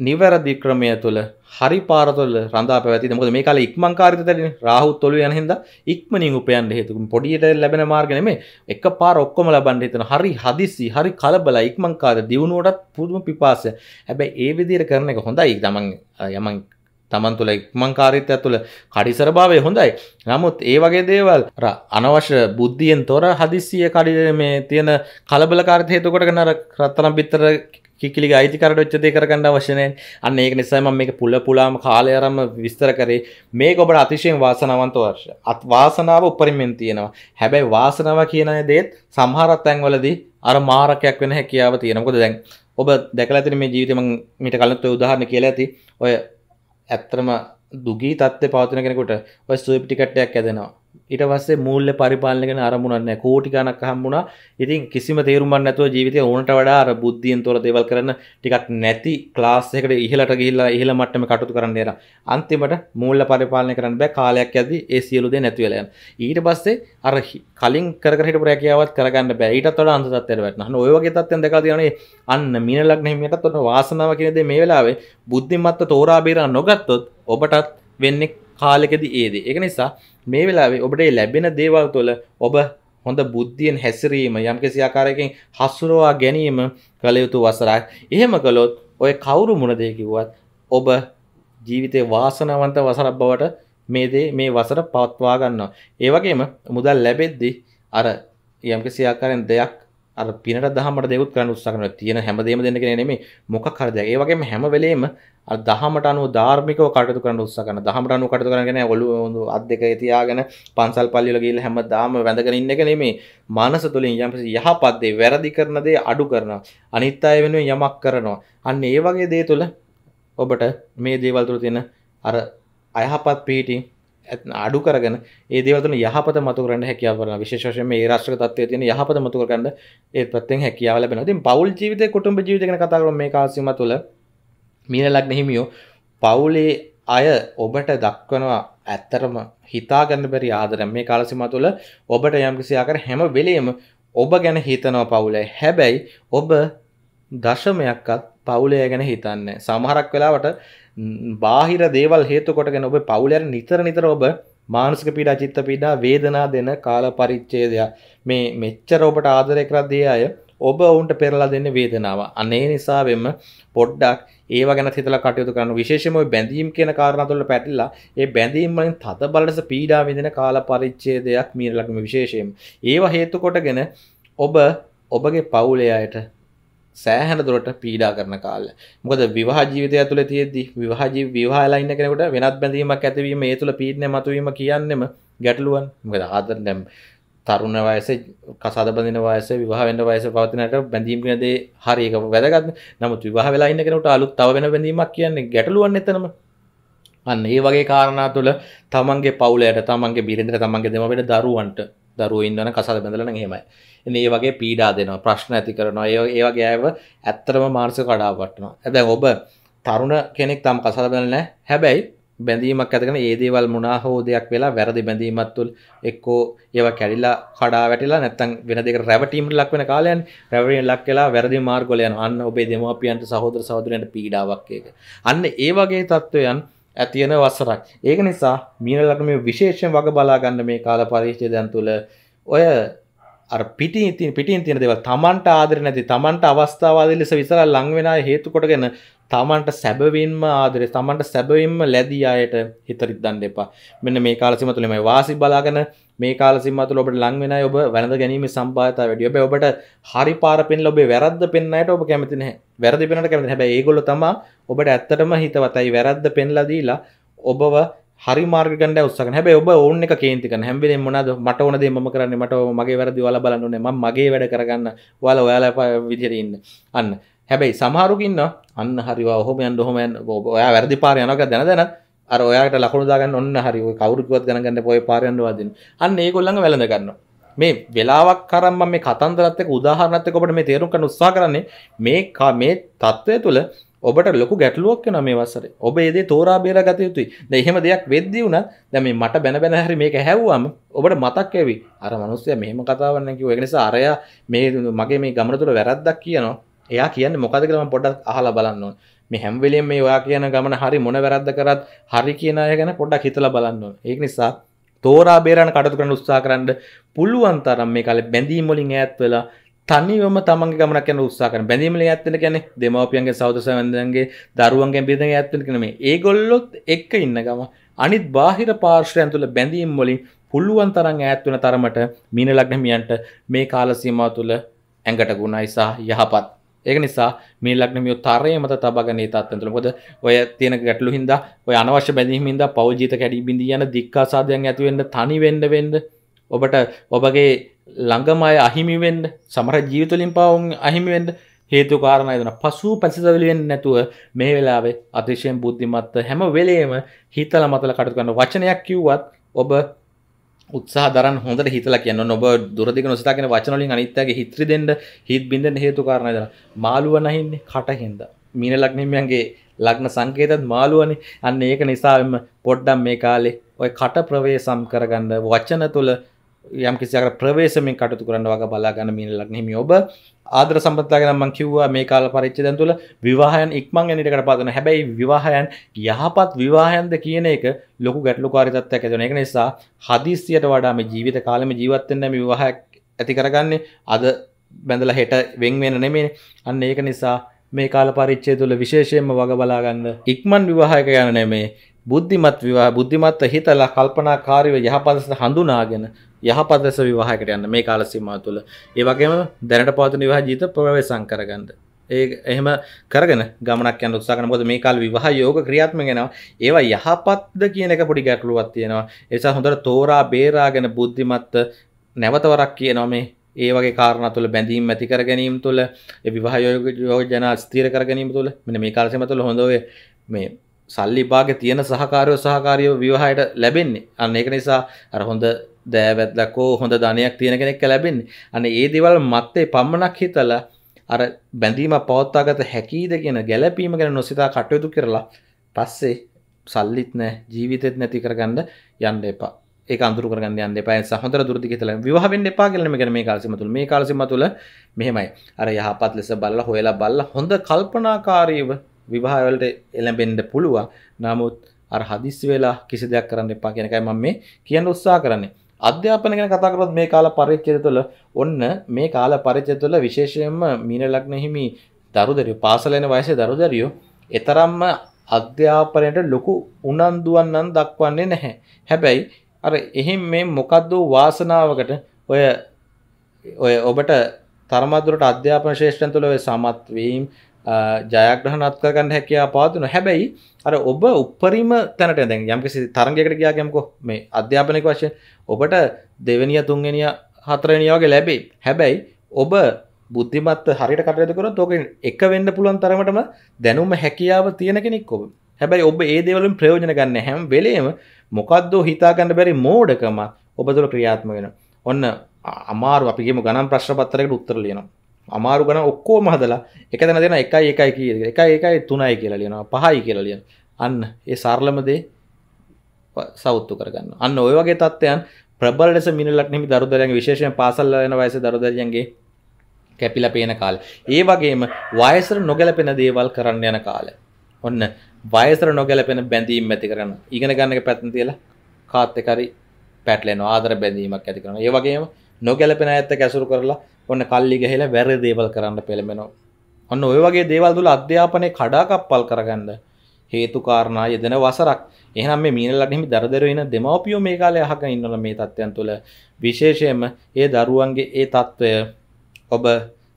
නිවැරදි ක්‍රමය තුළ හරි පාරතුල රඳා පැවැති මොකද මේ කාලේ ඉක්මන් කාර්යතරනේ රාහු තොළු යන හින්දා ඉක්මනින් උපයන්න හේතු පොඩියට ලැබෙන මාර්ග නෙමෙයි එකපාර ඔක්කොම ලබන්න හිතන හරි හදිසි හරි කලබල ඉක්මන් කාර්ය දිනුවටත් පුදුම පිපාසය හැබැයි ඒ විදිහට කරන එක හොඳයි තමන් යමන් තමන් තුළ ඉක්මංකාරීත්වය තුළ කඩිසරභාවය හොඳයි නමුත් ඒ වගේ දේවල් අනවශ්‍ය බුද්ධියෙන් තොර හදිසිය කඩිර මේ තියෙන කලබලකාරත හේතුකොට නර රත්තනම් පිත්තර කිකිලි අයිතිකරට ච්චදය කරගන්න වශනයෙන් අන්න ඒක නිසාම මේක පුල පුලාම කාලයරම විස්තර කරේ මේ ගොබට අතිශයෙන් වාසනාවන්ත වර්ෂ අත් වාසනාව උපරිමෙන් තියෙනවා හැබැයි වාසනාව කියන දේත් සමහරත් තැන්වලදී අර මාරකයක් වෙන හැකියාව තියෙනකොද දැන් ඔබ දැකලා ඇතින මේ ජීවිතේ මම මිට කලින් උදාහරණ කියලා ඇති ඔය ඇත්තම දුගී තත්ත්වය පවතින කෙනෙකුට ඔය සුවිප් ටිකට් එකක් ඇදෙනවා ඉට පස්සේ මුල්ල පරිපාලගෙන අරමුණන්න කෝටි ගණක් හම්බුණා ඉතින් කිසිම තේරුමන් නැතුව ජීවිතය ඕනට වඩා අර බුද්ධියෙන් තොර දේවල් කරන්න ටිකක් නැති ක්ලාස්සයකට ඉහලට ගිල්ලා ඉහළ මට්ටම කටුතු කරන්න එන අන්තිමට මුල්ල පරිපාලනය කරන්න බෑ කාලයක් ඇද ඒ සියලුදේ නැතිවලයන් ඊට පස්සේ අර කලින් කරට ප්‍රැකියාවත් කරගන්න බැයිට තොට අන්තත්තරවටන ඔයගේ තත්යන් දෙක තියනේ අන්න මිනලක් නහිමයටත් තොට වාසනාව කියනද මේ වෙලාවේ බුද්ධිමත්ත තෝරාබේර නොගත්තොත් ඔබටත් වෙන්නෙක් කාලෙකද ඒදේ එක නිසා මේ වෙලාවේ ඔබට ලැබෙන දේවල් තුළ ඔබ හොඳ බුද්ධියෙන් හැසිරීම යම් කිසි ආකාරයකින් හසුරවා ගැනීම කළ යුතු වසරයි. එහෙම කළොත් ඔය කවුරු මුණ දෙය කිව්වත් ඔබ ජීවිතේ වාසනාවන්ත වසරක් බවට මේ දේ මේ වසර පවත්වා ගන්නවා. ඒ වගේම මුදල් ලැබෙද්දී අර යම් කිසි ආකාරයෙන් දෙයක් අර පිනට දහමට දෙකුත් කරන්න උත්සාහ කරනවා තියෙන හැමදේම දෙන්න කෙනෙක් නෙමෙයි මොකක් හරි දෙයක්. ඒ වගේම හැම වෙලෙම අර දහමට අනුව ධාර්මිකව කටයුතු කරන්න උත්සාහ කරනවා. දහමට අනුව කටයුතු කරන්නේ ඔළුව අත් දෙකේ තියාගෙන පන්සල් පල්ලි වල ගිහිල්ලා හැමදාම වැඳගෙන ඉන්න එක නෙමෙයි. මානස තුලින් යම්කිසි යහපත් දේ, වැරදි කරන දේ අඩු කරනවා. අනිත් අය වෙනුවෙන් යමක් කරනවා. අන්න ඒ වගේ දේ තුල ඔබට මේ දේවල් තුල තියෙන අර අයහපත් පිටින් අඩු කරගෙන ඒදවතුන යහපත මතුකරන්න හැකියාවරන විශේෂයෙන් මේ රාශ්‍ර තත්වය තියෙන යහපත මතුකරන්න ඒත් පත්තෙන් හැකියාව ලැබෙන ති පවල් ජීවිත කුටුම්ඹ ජීවිතන කතාකර මේ කාසිම තුළ මීනලක් නැහිමියෝ පවුලේ අය ඔබට දක්වනවා ඇත්තරම හිතාගන්න බැරි ආදර මේ කාලසිම තුළ ඔබට යම්කිසියාකර හැම වෙලේම ඔබ ගැන හිතනව පවුලේ හැබැයි ඔබ දශමයක්කත් පවුලය ගැන හිතන්න සමහරක් වෙලාවට බාහිර දේවල් හේතු කොටගෙන ඔබ පවුලයන් නිතර නිතර ඔබ මානසික පීඩා චිත්ත පීඩා වේදනා දෙන කාල පරිච්ඡේදයක් මේ මෙච්චර ඔබට ආදරය කරද්දී අය ඔබ ඔවුන්ට පෙරලා දෙන්නේ වේදනාව. අනේ නිසා වෙම පොඩ්ඩක් ඒව ගැන හිතලා කටයුතු කරන විශේෂයෙන්ම ওই බැඳීම් කියන කාරණා තුළ පැටලිලා ඒ බැඳීම් වලින් තද බලස පීඩා විඳින කාල පරිච්ඡේදයක් මීරලක්ම විශේෂයෙන්. ඒව හේතු කොටගෙන ඔබ ඔබගේ පවුලේ අයට සෑහන දුරට පීඩා කරන කාල මොකද විවාහ ජීවිතය ඇතුළේ තියෙද්දි විවාහ ජීව විවාහලා ඉන්න කෙනෙකුට වෙනත් බැඳීමක් ඇතිවීම ඒ තුළ පීඩනය මතුවීම කියන්නෙම ගැටලුවන් මොකද ආදර දැන් තරුණ වයසේ කසාද බඳින වයසේ විවාහ වෙන වයසේ පවතිනට බැඳීම් කියන දේ හරි එක වැදගත් නමුත් විවාහ වෙලා ඉන්න කෙනෙකුට අලුත් තව වෙන බැඳීමක් කියන්නේ ගැටලුවන් එතනම අන්න ඒ වගේ කාරණා තුළ තමන්ගේ පවුලයට තමන්ගේ බිරිඳට තමන්ගේ දෙමව්පියන්ට දරුවන්ට දරුවඉදන කසාද බැඳලන හෙමයි එ ඒ වගේ පීඩා දෙනවා ප්‍රශ්න ඇති කරනවා ඒ ඒවගේ ඇව ඇත්තරම මාර්ස කඩාවටනවා ඇබැ ඔබ තරුණ කෙනෙක් තම් කසාද බැලනෑ හැබැයි බැඳීමක් ඇතකෙන ඒදේවල් මුණා හෝ දෙයක් වෙලා වැරදි බැඳීමත්තුල් එක්කෝ ඒව කැඩිලා කඩා වැටලා නැත්තන් වෙන දෙක රැවටීමට ලක් වෙන කාලයන් රැවරින් ලක් වෙලා වැරදි මාර්ගොලයන් අන්න ඔබේ දෙමාපියන්ට සහෝදර සහෝදරයන්ට පීඩාවක් එක අන්න ඒ වගේ තත්ත්වයන් ඇතියන වසරක්. ඒක නිසා මීනලට මේ විශේෂයෙන් වග බලාගන්න මේ කාල පරිච්ඡේදයන් තුළ ඔය අර පිටින් තියෙන පිටින් තියෙන දේවල් Tamanට ආදරේ නැති Tamanට අවස්ථාවාදී ලෙස විතරක් ලං වෙන අය හේතු කොටගෙන Tamanට සැබවින්ම ආදරේ Tamanට සැබවින්ම ලැබී අයට හිතරිද්දන්න එපා. මෙන්න මේ කාල සීම තුළ මේ වාසි බලාගෙන මේ කාල සිම්මතුල ඔබට ලං වෙනයි ඔබ වැළඳ ගැනීම සම්භාවිතා වැඩි. ඔබ ඔබට හරි පාර පෙන්ලා ඔබේ වැරද්ද පෙන්නන්නට ඔබ කැමති නැහැ. වැරදි පෙන්වන්නට කැමති නැහැ. හැබැයි ඒගොල්ලෝ තමා ඔබට ඇත්තටම හිතවතයි වැරද්ද පෙන්ලා දීලා ඔබව හරි මාර්ග ගන්න උත්සාහ කරනවා. හැබැයි ඔබ ඕන් එක කේන්ති කරන හැම වෙලේම මොනවාද මට ඕන දේ මම කරන්නේ මට මගේ වැරදි ඔයාලා බලන්න ඕනේ. මම මගේ වැඩ කරගන්න. ඔයාලා ඔයාලා විදිහට ඉන්න. අන්න. හැබැයි සමහරුකින්න අන්න හරිවා ඔහොම යන්න ඔහොම යන්න ඔයා වැරදි පාර යනවා කියලා දැන දැනත් අර ඔයාට ලකුණු දාගන්න ඔන්න හරි ඔය කවුරුකුවත් ගණන් පොය පාරයන් වදින් අන්න ඒගොල්ලන් වැළඳ ගන්නවා මේ වෙලාවක් කරම්ම මේ කතන්දරත් එක්ක උදාහරණත් එක්ක ඔබට මේ තේරුම් ගන්න උත්සාහ කරන්නේ මේ මේ தত্ত্বය තුළ ඔබට ලොකු ගැටලුවක් වෙනවා මේ වසරේ. ඔබ ඒ දේ තෝරා බේරා ගත යුතුයි. දැන් එහෙම දෙයක් වෙද්දී වුණත් දැන් මේ මට බැන බැන හැරි මේක ඇහුවම ඔබට මතක් ඇවි. අර මිනිස්සයා මෙහෙම කතාවක් නේ කිව්වා. ඒ නිසා අරයා මේ මගේ මේ ගමන තුළ වැරද්දක් කියනවා. එයා කියන්නේ මොකද කියලා මම පොඩ්ඩක් අහලා බලන්න ඕනේ. මේ හැම්වෙලෙන් මේ වා කියන ගමන හරි මොන වැරද්ද කරත් හරි කියන අය ගැන පොඩ්ඩක් හිතලා බලන්න ඒක නිසා තෝරා බේරණ කටතු කරන උත්සා කරන්න පුළුවන් තරම් මේ කාලේ බැඳීම් වලින් ඈත් වෙලා තනිවම තමන්ගේ ගමනක් යන උත්සා කරන බැඳීම් වලින් ඈත් වෙන කියන්නේ දෙමව්පියන්ගේ සහෝදර සහෝදරයන්ගේ දරුවන්ගෙන් බිරිඳෙන් ඈත් වෙන කියන මේ ඒගොල්ලොත් එක්ක ඉන්න ගම අනිත් බාහිර පාර්ශ්වයන් තුළ බැඳීම් වලින් පුළුවන් තරම් ඈත් වෙන තරමට මීන ලග්නමියන්ට මේ කාල සීමාව තුළ ඇඟට ගුණයි සහ යහපත් ඒක නිසා මේ ලක්නමිය තරය මත තබාගන්නේ තාත්තන්තුල මොකද ඔය තියෙන ගැටලු හින්දා ඔය අනවශ්‍ය බැඳීම් හින්දා පෞජීත කැඩී බිඳී යන දික්කාසාදයන් ඇති වෙන්න තනි වෙන්න වෙන්න ඔබට ඔබගේ ළඟම අය අහිමි වෙන්න සමහර ජීවිතවලින් පාවුන් අහිමි වෙන්න හේතු කාරණය දෙන පසු පැසිසවලුවෙන් නැතුව මේ වෙලාවේ අතිශයෙන් බුද්ධිමත්ත හැම වෙලේම හිතල මතල කටුගන්න වචනයක් කිව්වත් ඔබ උත්සාහ දරන් හොඳට හිතලා කියන්න ඔබ දුරදික නොසිතාගෙන වචනවලින් අනිත්‍යගේ හිත්‍රි දෙන්න හිත් බින්දෙන්න හේතු කාරණා දලා මාළුව නැහින්නේ කට හින්දා මීන ලග්නමයන්ගේ ලග්න සංකේතත් මාළුවනේ අන්න ඒක නිසාම පොඩ්ඩම් මේ කාලේ ඔය කට ප්‍රවේශම් කරගන්න වචන තුළ යම් කිසිකට ප්‍රවේශමෙන් කටයුතු කරන්න වගේ බලා ගන්න මීන ලග්න හිමි ඔබ ආදර සම්පත්තාගෙන මං කිව්වා මේ කාල පරිච්චදන් තුළ විවාහයන් ඉක්මං ඇනිටකට පාදන හැබැයි විවාහයන් යහපත් විවාහයන්ද කියන එක ලොකු ගැටලු කාරිතත්වයක් ඇතිවන එක නිසා හදිස්සියට වඩා මේ ජීවිත කාලෙම ජීවත්වෙන්න මේ විවාහයක් ඇති කරගන්නේ අද බැඳලා හෙට වෙන් වෙන නෙමෙයි අන්න ඒක නිසා මේ කාල පරිච්ඡය තුළ විශේෂයෙන්ම වග බලා ගන්න ඉක්මන් විවාහයක යන නෙමෙයි බුද්ධිමත් විවාහ බුද්ධිමත්ව හිතලා කල්පනාකාරීව යහපත හඳුනාගෙන යහපත ලෙස විවාහයකට යන්න මේ කාල සීමාව තුළ. ඒ වගේම දැනට පවතින විවාහ ජීවිත ප්‍රවේශම් කරගන්න. ඒ එහෙම කරගෙන ගමනක් යන උත්සාහ කරන මොකද මේ කාලේ විවාහ යෝග ක්‍රියාත්මක වෙනවා. ඒවා යහපත්ද කියන එක පොඩි ගැටලුවක් තියෙනවා. ඒ නිසා හොඳට තෝරා බේරාගෙන බුද්ධිමත්ව නැවත වරක් කියනවා මේ ඒ වගේ කාරණ තුළ බැඳීම් ඇති කර ගැනීම තුළ විවාහ යෝග යෝජනා ස්ථීර කර ගැනීම තුළ මෙන්න මේ කාලසීම තුළ හොඳ ඔය මේ සල්ලි භාග තියෙන සහකාරයෝ සහකාරියෝ විවාහයට ලැබෙන්නේ අන්න ඒක නිසා අර හොඳ දෑවැත්ලකෝ හොඳ ධනයක් තියෙන කෙනෙක් ලැබෙන්නේ අන්න ඒ දේවල් මත්තේ පම්මණක් හිතලා අර බැඳීම පවත්වාගත හැකිද කියන ගැලපීම ගැන නොසිතා කටයුතු කරලා පස්සේ සල්ලිත් නෑ ජීවිතෙත් නැති කරගන්න යන්න එපා ඒ අඳුර කරගන්න යන්න එපා සහොඳර දුරදි කියලා විවාහ වෙන්න එපා කියලා මේ ගැන මේ කාලසීම තුල මේ කාලසීම තුල මෙහෙමයි අර යහපත් ලෙස බලලා හොයලා බලලා හොඳ කල්පනාකාරීව විවාහවලට එළඹෙන්ඩ පුළුවන් නමුත් අර හදිස්සි වෙලා කිසි දෙයක් කරන්න එපා කියනකයි මම මේ කියන්න උත්සාහ කරන්නේ අධ්‍යාපන ගැන කතා කරොත් මේ කාල පරිච්ඡේදය තුළ ඔන්න මේ කාල පරිච්ඡේදය තුළ විශේෂයෙන්ම මීන ලග්න හිමි දරුදරියෝ පාසල යන වයසේ දරුදරියෝ එතරම්ම අධ්‍යාපනයට ලොකු උනන්දුවක් නම් දක්වන්නේ නැහැ. හැබැයි අර එහෙන් මේ මොකද්ද වාසනාවකට ඔය ඔය ඔබට තරමදුරට අධ්‍යාපන ශේෂ්ඨයන් තුළ ඔය සමත් වීම ජයග්‍රහනත් කරගන්න හැකයා පාතුන හැබැයි අර ඔබ උපරිම තැනට දැන් යම්කිසි තරගකට ගයාගමකො මේ අධ්‍යාපනක වශයෙන් ඔබට දෙවනිය තුන්ගෙනිය හතරනියෝගේ ලැබේ හැබැයි ඔබ බුද්ධිමත් හරිට කටයතුකර තෝකින් එක වෙන්න පුළන් තරමටම දැනුම හැකියාව තියෙන කෙනෙක් ඔබ හැබැයි ඔබ ඒ දේවලින් ප්‍රයෝජන ගන්න හැම් වෙලේම මොකක්දෝ හිතාගන්න බැරි මෝඩකම ඔබ තුළ ක්‍රියාත්ම වෙන ඔන්න අමාරු අපිගේම ගනම් ප්‍රශ්පත්තරකට උත්තර ලියනවා අමාරු ගන ඔක්කෝ මහදලා එක තැන දෙෙන එකයි එකයි කිය එක එකයි තුනයි කියලා ලියනවා පහයි කියලා ලියන අන්න ඒ සාර්ලමදේ සෞත්තු කරගන්න අන්න ඔය වගේ තත්ත්වයන් ප්‍රබල ලෙස මිනිලක් නිමි දරුදරයන් විශේෂයෙන් පාසල් යන වයස දරුදරයන්ගේ කැපිලා පේන කාලේ. ඒ වගේම වයසට නොගැලපෙන දේවල් කරන්න යන කාලේ. ඔන්න වයසට නොගැලපෙන බැඳීම් ඇති කරන. ඉගෙන ගන්න එක පැත්තෙන් තියලා කාත් එක්ක හරි පැටලෙනවා ආදර බැඳීමක් ඇති කරනවා. ඒ වගේම නොගැලපෙන අයත් එක්ක ඇසුරු කරලා ඔන්න කල්ලි ගහෙලා වැර දේවල් කරන්න පෙළඹෙනවා. ඔන්න ඔය වගේ දේවල් තුළ අධ්‍යාපනයේ කඩාකප්පල් කරගන්න හේතු කාරණා යෙදෙන වසරක්. එහෙනම් මේ මීනලට හිමි දරදර වෙන දෙමව්පියෝ මේ කාලේ අහගෙන ඉන්නවල මේ තත්ත්වයන් තුළ විශේෂයෙන්ම ඒ දරුවන්ගේ ඒ తত্ত্বය ඔබ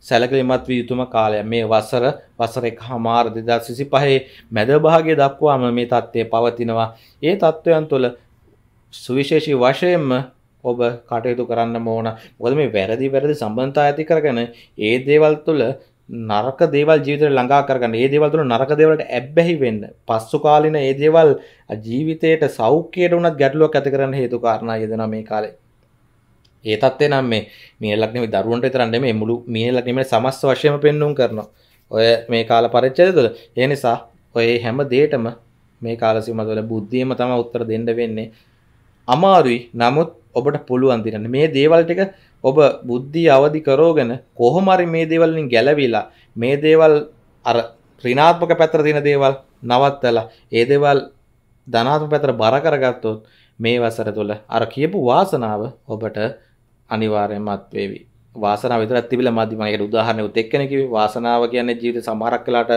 සැලකිලිමත් විය යුතුම කාලය. මේ වසර වසර 1මාර 2025 මැද භාගයේ දක්වාම මේ தත්ත්වය පවතිනවා. ඒ தත්ත්වයන් තුළ සුවිශේෂී වශයෙන්ම ඔබ කටයුතු කරන්න ඕන මොකද මේ වැරදි වැරදි සම්බන්ධතා ඇති කරගෙන ඒ දේවල් තුළ නරක දේවල් ජීවිතයට ළඟා කරගන්න ඒ දේවල් තුළ නරක දේවලට ඇබ්බැහි වෙන්න පස්සු කාලින ඒ දේවල් ජීවිතයට සෞඛ්‍යයට වුණත් ගැටලුවක් ඇති කරන්න හේතු කාරණා යෙදෙන මේ කාලේ ඒ තත්ත්වේ නම් මේ මියලක් නෙමෙයි දරුවන්ට විතරක් නෙමෙයි මුළු මියලක් නෙමෙයි සමස්ත වශයෙන්ම පෙන්වුම් කරනවා ඔය මේ කාල පරිච්ඡේදය තුළ ඒ නිසා ඔය හැම දෙයකම මේ කාල සීමාව තුළ බුද්ධියම තමයි උත්තර දෙන්න වෙන්නේ අමාරුයි නමුත් ඔබට පුළුවන් දිරන්න මේ දේවල්ටික ඔබ බුද්ධි අවදි කරෝගෙන කොහොමරි මේ දේවල්ලින් ගැලවිලා මේ දේවල් අර ත්‍රිනාත්මක පැත්‍ර තින දේවල් නවත්තලා ඒ දේවල් ධනාත්ම පැතර බර කරගත්තොත් මේ වසර තුළ අර කියපු වාසනාව ඔබට අනිවාර්යමත් වේවි වාසනාව විතර තිබිලා මදි මම ඒකට උදාහරණයක් උත් එක්කනේ කිව්වේ වාසනාව කියන්නේ ජීවිත සමහරක් වෙලාට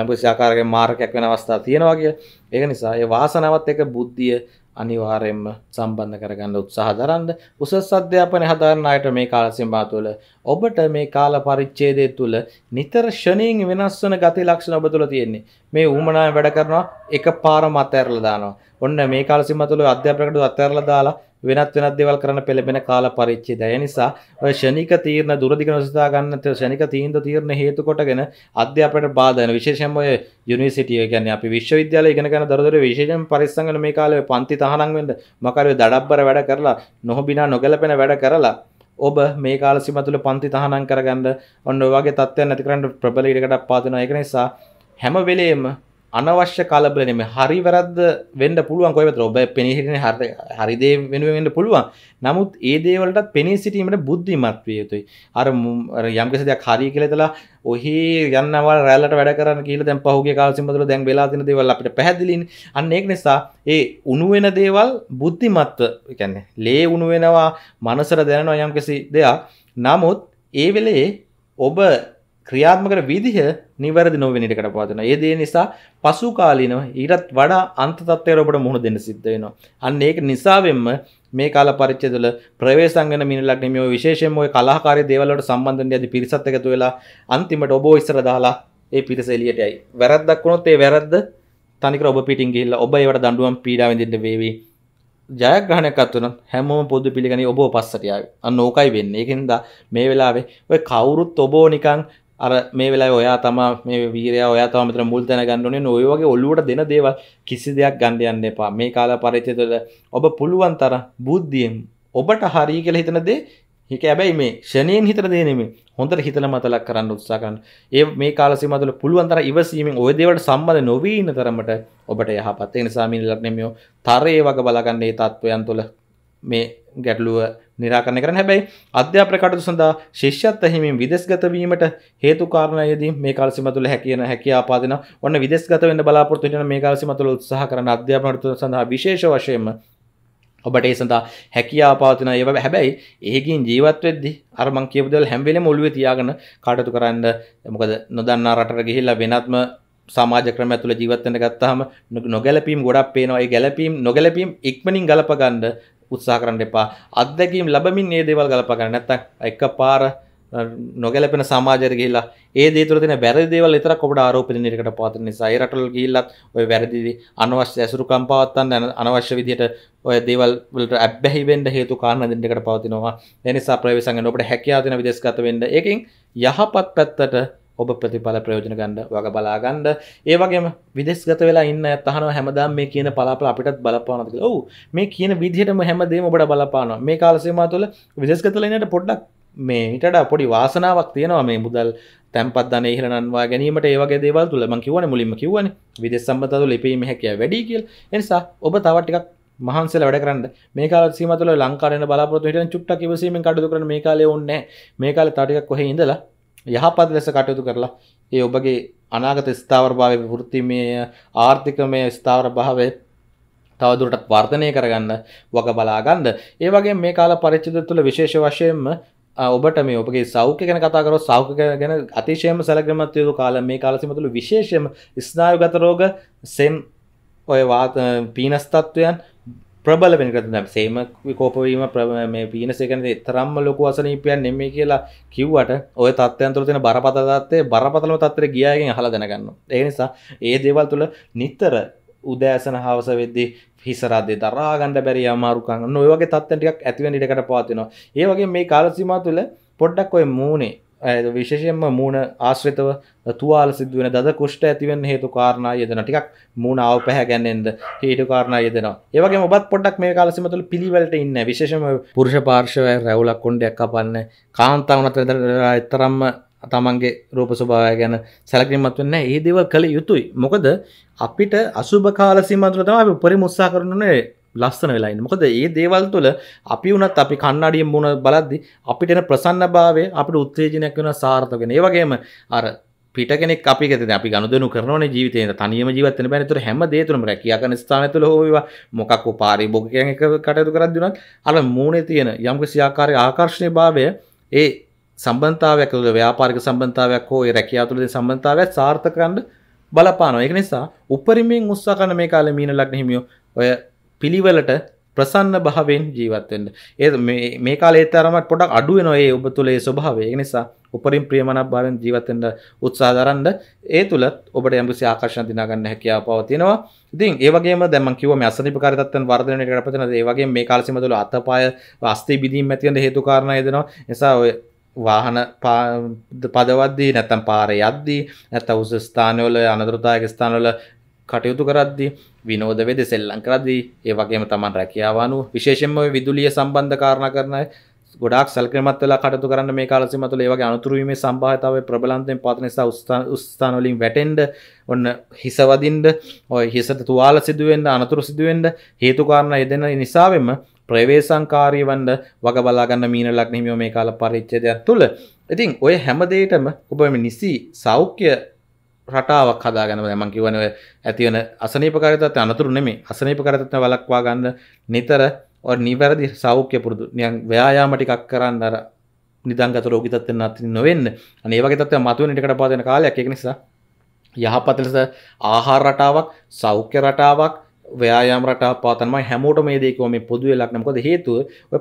යම් කිසි ආකාරයක මාර්ගයක් වෙන අවස්ථා තියෙනවා කිය. ඒක නිසා ඒ වාසනාවත් එක්ක බුද්ධිය අනිවාරයෙන්ම සම්බන්ධ කරගන්න උත්සාහ දරන්ද උසස් අධ්‍යාපන හදාරණයට මේ කාලසිම්බා තුළ ඔබට මේ කාල පරිච්චේදය තුළ නිතර ෂණයෙන් වෙනස් වන ගති ලක්ෂණ ඔබ තුළ තියෙන්නේ මේ උමනාය වැඩ කරනවා එක පාර මත ඇරලදානවා ඔන්න මේ කාලසිම්ම තුළ අධ්‍යාපකට අත්තරල දාලා වෙනත් වෙනත් දේවල් කරන්න පෙළඹෙන කාල පරිච්ඡේදය. ඒ නිසා ඔය ශනික තීරණ දුරදිග නොසිතා ගන්න ශනික තීන්ද තීරණ හේතු කොටගෙන අධ්‍යාපනයට බාධා වෙන විශේෂයෙන්ම ඔය යුනිවර්සිටි ඒ කියන්නේ අපි විශ්වවිද්‍යාලය ඉගෙන ගන්න දරදොර විශේෂයෙන් පරිස්සම් වෙන මේ කාලේ පන්ති තහනම් වෙන්න මොකද ඔය දඩබ්බර වැඩ කරලා නොහොබිනා නොගැලපෙන වැඩ කරලා ඔබ මේ කාලසිම තුළ පන්ති තහනම් කරගන්න ඔන්න ඔය වගේ තත්ත්වයන් නැති කරන්න ප්‍රබල ඉඩකඩක් පාදිනවා. ඒක නිසා හැම වෙලේම අනවශ්‍ය කලබල නෙමෙයි හරි වැරද්ද වෙන්න පුළුවන් කොයි වෙතර ඔබ පෙනී සිටින හරි හරි දේ වෙනුවෙන් වෙන්න පුළුවන් නමුත් ඒ දේවලට පෙනී සිටීමට බුද්ධිමත් විය යුතුයි අර යම්කිසි දෙයක් හරි කියලා ඉතලා ඔහි යන්නවල් රැල්ලට වැඩ කරන්න කියලා දැන් පහුගිය කාලෙසින් බදලා දැන් වෙලා තියෙන දේවල් අපිට පැහැදිලිනේ අන්න ඒක නිසා ඒ උණු වෙන දේවල් බුද්ධිමත්ව කියන්නේ ලේ උණු වෙනවා මනසට දැනෙනවා යම්කිසි දෙයක් නමුත් ඒ වෙලේ ඔබ ක්‍රියාත්මකට විදිහ නිවැරදි නොවෙනිටකට පාතන ඒදේ නිසා පසු කාලීනව ඊටත් වඩා අන්තතත්වයරපට මුහුණ දෙන්න සිද්ධ වෙනවා අන්න ඒක නිසාවෙන්ම මේ කාල පරිච්චය තුළ ප්‍රවේශංගන මිනිලක් නෙමෙයි විශේෂයෙන්ම ඔය කලාකාරී දේවල් වලට සම්බන්ධ වෙන්නේ පිරිසත් එකතු වෙලා අන්තිමට ඔබ ඉස්සර දාලා ඒ පිරිස එළියට යයි වැරද්දක් වුණොත් ඒ වැරද්ද තනිකර ඔබ පිටින් ගිහිල්ලා ඔබ ඒවට දඬුවම් පීඩා විඳින්න වේවි ජයග්‍රහණයක් අත්වන හැමෝම පොදු පිළිගනි ඔබ පස්සටයාව අන්න ඕකයි වෙන්න එකෙන්ද මේ වෙලාවේ ඔය කවුරුත් ඔබෝ නිකං අර මේ වෙලා ඔයා තමා මේ වීරය ඔයා තම මෙතන මුල් තැන ගන්න ඕනේ ඔය වගේ ඔළුවට දෙන දේවල් කිසි දෙයක් ගන්න යන්න එපා මේ කාල පරිච්ඡේදය තුළ ඔබ පුළුවන් තරම් බුද්ධියෙන් ඔබට හරිය කියලා හිතන දේ හික හැබැයි මේ ෂණයෙන් හිතන දේ නෙමෙයි හොඳට හිතලා මතලක් කරන්න උත්සාහ කරන්න ඒ මේ කාල සීමාව තුළ පුළුවන් තරම් ඉවසීමෙන් ওই දේවල්ට සම්බන්ධ නොවී ඉන්න තරමට ඔබට යහපත් ඒ නිසා මිනිලක් නෙමෙයි තරේ වගේ බලගන්න මේ තත්වයන් තුළ මේ ගැටලුව නිරාකරණය කරන හැබැයි අධ්‍යාපන කටයුතු සඳහා ශිෂ්‍යත්ව හිමින් විදේශගත වීමට හේතු කාරණයේදී මේ කාල සීමාව තුළ හැකියන හැකියාව පාදින ඔන්න විදේශගත වෙන්න බලාපොරොත්තු වෙන මේ කාල සීමාව තුළ උත්සාහ කරන අධ්‍යාපන කටයුතු සඳහා විශේෂ වශයෙන්ම ඔබට ඒ සඳහා හැකියාව පවතින ඒවා හැබැයි ඒකින් ජීවත් වෙද්දි අර මං කියපු දේවල් හැම වෙලෙම ඔළුවේ තියාගෙන කටයුතු කරන්න මොකද නොදන්නා රටකට ගිහිල්ලා වෙනත්ම සමාජ ක්‍රමය තුළ ජීවත් වෙන්න ගත්තාම නොගැලපීම් ගොඩක් පේනවා ඒ ගැලපීම් නොගැලපීම් ඉක්මනින් ගලප ගන්න උත්සා කරන්න එපා අත්දැකීම් ලබමින් ඒ දේවල් ගලපගන්න නැත්තම් එක පාර නොගැලපෙන සමාජයට ගිහිලා ඒ දේ තුළ තියෙන වැරදි දේවල් විතරක් ඔබට ආරෝපණය දෙන්නට පාත්‍ර නිසා ඒ රටවල ගිහිල්ලත් ඔය වැරදි අනවශ්‍ය ඇසුරුකම් පවත්තන්න අනවශ්‍ය විදිහට ඔය දේවල් වලට අබ්බැහි වෙන්න හේතු කාරණා දෙන්නකට පවතිනවා ඒ නිසා ප්‍රවේශයෙන් ඔබට හැකියාව දෙන විදේශගත වෙන්න ඒකෙන් යහපත් පැත්තට ඔබ ප්‍රතිඵල ප්‍රයෝජන ගණ්ඩ වග බලාගණ්ඩ ඒවගේම විදෙස්ගත වෙලා ඉන්න ඇත්තහන හැමදාම් මේ කියන පලාපල අපිටත් බලපානතික ඔවු මේ කියන විදිහටම හැමදේම ඔබට බලපාන මේ කාලසේමා තුළ විදෙස්ගතලනට පොඩ්ඩක් මේටට පොඩි වාසනාවක් තියෙනවා මේ මුදල් තැන්පත් ධන හිරනවා ගැනීමට ඒවගේ දේවල් තුළ මං කිවන මුලින්ම කිවන විදෙස් සම්බතතු ලිපීම හැකිය වැඩි කියල් එනිසා ඔබ තවටිකක් මහන්සල වැඩ කරන්න මේ කාල සීමතුල ලංකාරන බලාපොරතු හිට චුට්ට කිවසීම කඩු කරන මේ කාලය ඔන්න මේ කාල තාටිකක් කොහෙ ඉඳලා යහපත් ලෙස කටයුතු කරලා ඒ ඔබගේ අනාගත ස්ථාවරභාවය වෘත්තිමය ආර්ථිකමය ස්ථාවරභාවය තවදුරටත් වර්ධනය කරගන්න වග බලා ගන්න. ඒ වගේ මේ කාල පරිච්ඡේදය තුළ විශේෂ වශයෙන්ම ඔබට මේ ඔබගේ සෞඛ්‍ය ගැන කතා කරොත් සෞඛ්‍ය ගැන අතිශයම සැලකීමත් යුතු කාලය මේ කාලසීම තුළ විශේෂයෙන්ම ස්නායුගත රෝග සෙම් ඔය වාත පීනස් තත්වයන් ප්‍රබල වෙනකරන සේම විකෝපවීම මේ පීන සේකනද තරම්ම ලොක වසනීපයන් නෙමේ කියලා කිව්වට ඔය තත්ත්යන්තුර තින බරපතත්තේ බරපතලම තත්තර ගියගෙන් හල දැනගන්න ඒනිසා ඒ දේවල් තුළ නිත්තර උදෑසන හවස වෙද්දි හිසරදේ දරාගණඩ බැරි අමාරුකන්න නොයවගේ තත්තටියක් ඇතිව නිටකට පවතිනවා ඒවගේ මේ කාලසිමා තුළ පොඩ්ඩක් ඔය මූනේ විශේෂයෙන්ම මූුණ ආශ්‍රිතව තුවාල සිදුවෙන දද කෘෂ්ට ඇතිවෙන් හේතු කාරණ යෙදෙන ටිකක් මූුණ අව පැහැගැන්නෙන්ද හේටු කාරණ යෙදෙනවා ඒවගේ ඔබත් පොඩක් මේ කාලසිමතුළ පිළිවලට ඉන්න විශේෂම පුරුෂ පාර්ශවය රැවුලක් කොන්ඩයක් කපන්න කාන්තාවනත එතරම්ම තමන්ගේ රූප ස්වභාවය ගැන සැලකිලිමත් වෙන්න ඒ දේවල් කළ යුතුයි මොකද අපිට අසුභ කාලසීමාව තුළ තමයි අපි උපරිම උත්සාහ කරන්නේ ලස්සන වෙලාන්න මොකද ඒ දේවල් තුළ අපි වනත් අපි කන්නාඩියම් මුණ බලද්දි අපිටන ප්‍රසන්න භාවය අපට උත්තේජනයක් වෙන සාර්ථකෙන ඒවගේම අර පිටෙනෙක් අපි ගෙත අපි ගනුදනු කරන ජීවිතය තනියම ජීවතන පැනතුර හැම දේතුරම රැකියාගන ස්ථානතුල හෝවා මොකක් පාරිභෝගයක කටයුතු කරදදුනත් අල මූුණේ තියෙන යම්ක සියාකාරය ආකර්ශණය භාවය ඒ සම්බන්තාවයක් තුළ ව්‍යාපාරික සම්බන්ධාවයක් හෝ රැකියාතුලද සම්බන්ධාවයක් සාර්ථකන්ඩ බලපානව එක නිසා උපරිමින් උත්සා කන මේ කාල මීන ලක්න හිමියෝ ඔය පිළිවෙලට ප්‍රසන්න භාවෙන් ජීවත්වෙන්න ඒ මේ කාලේ තරමට පොඩක් අඩුව නොයේ ඔබ තුළේ ස්වභාවය නිසා උපරින් ප්‍රියමණක් භාවෙන් ජීවත්වෙන්න උත්සා දරන්න ඒ තුළත් ඔබට යම්කිසි ආකර්ෂණ දිනාගන්න හැකියාව පවතිනවා ඉතින් ඒ වගේම දැන් මම කිව්වා මේ අසනීපකාරී තත්ත්වයන් වර්ධනයට කරපතන ඒ වගේම මේ කාලසීම තුළ අතපාය අස්ථි බිඳීම් ඇති වෙන හේතු කාරණා එදෙනවා නිසා ඔය වාහන පදවද්දී නැත්තම් පාර යද්දී නැත උස ස්ථානවල අනතුරතායක ස්ථානවල කටයුතු කරද්දි විනෝද වෙද සෙල්ලං කරද්දී ඒ වගේම තමන් රැකියාවනු විශේෂෙන්ම විදුලිය සම්බන්ධ කාරණ කරන ගොඩක් සල්ක්‍රමත් වෙලා කටතු කරන්න මේ කාලසිම තුළ ඒ වගේ අනතුරුීමේ සම්භාවිතාව ප්‍රබලන්තයෙන් පත් නිසා ස්ථාන වලින් වැටෙන්න ඔන්න හිස වදින්න ඔය හිසට තුවාල සිදුවෙන්න අනතුරු සිදුවෙන්න හේතු කාරණා යෙදෙන නිසාවෙම ප්‍රවේශංකාරී වන්න වග බලා ගන්න මීන ලග්න හිමියෝ මේ කාල පරිච්ඡේදයක් තුළ ඉතින් ඔය හැම දෙයකම ඔබ නිසි සෞඛ්‍ය රටාවක් හදාගන්න දැමන් කිවන ඇතිවන අසනීපකරතත් අනතුරු නෙමේ අසනීපකරතත්න වලක්වා ගන්න නිතර ඔ නිවැරදි සෞඛ්‍ය පුරුදු නියන් ව්‍යයාම ටිකක් කරන්න අර නිදංගත රෝගිතත්වෙන් අති නොවෙන්න අනේවගේ තත්ව මතුවනටකට පාදන කාලයක් එක නිසා යහපතලස ආහාර රටාවක් සෞඛ්‍ය රටාවක් ව්‍යයාම රට පාතම හැමෝට මේදකෝ මේ පොදුව ලක්නකොද හේතුව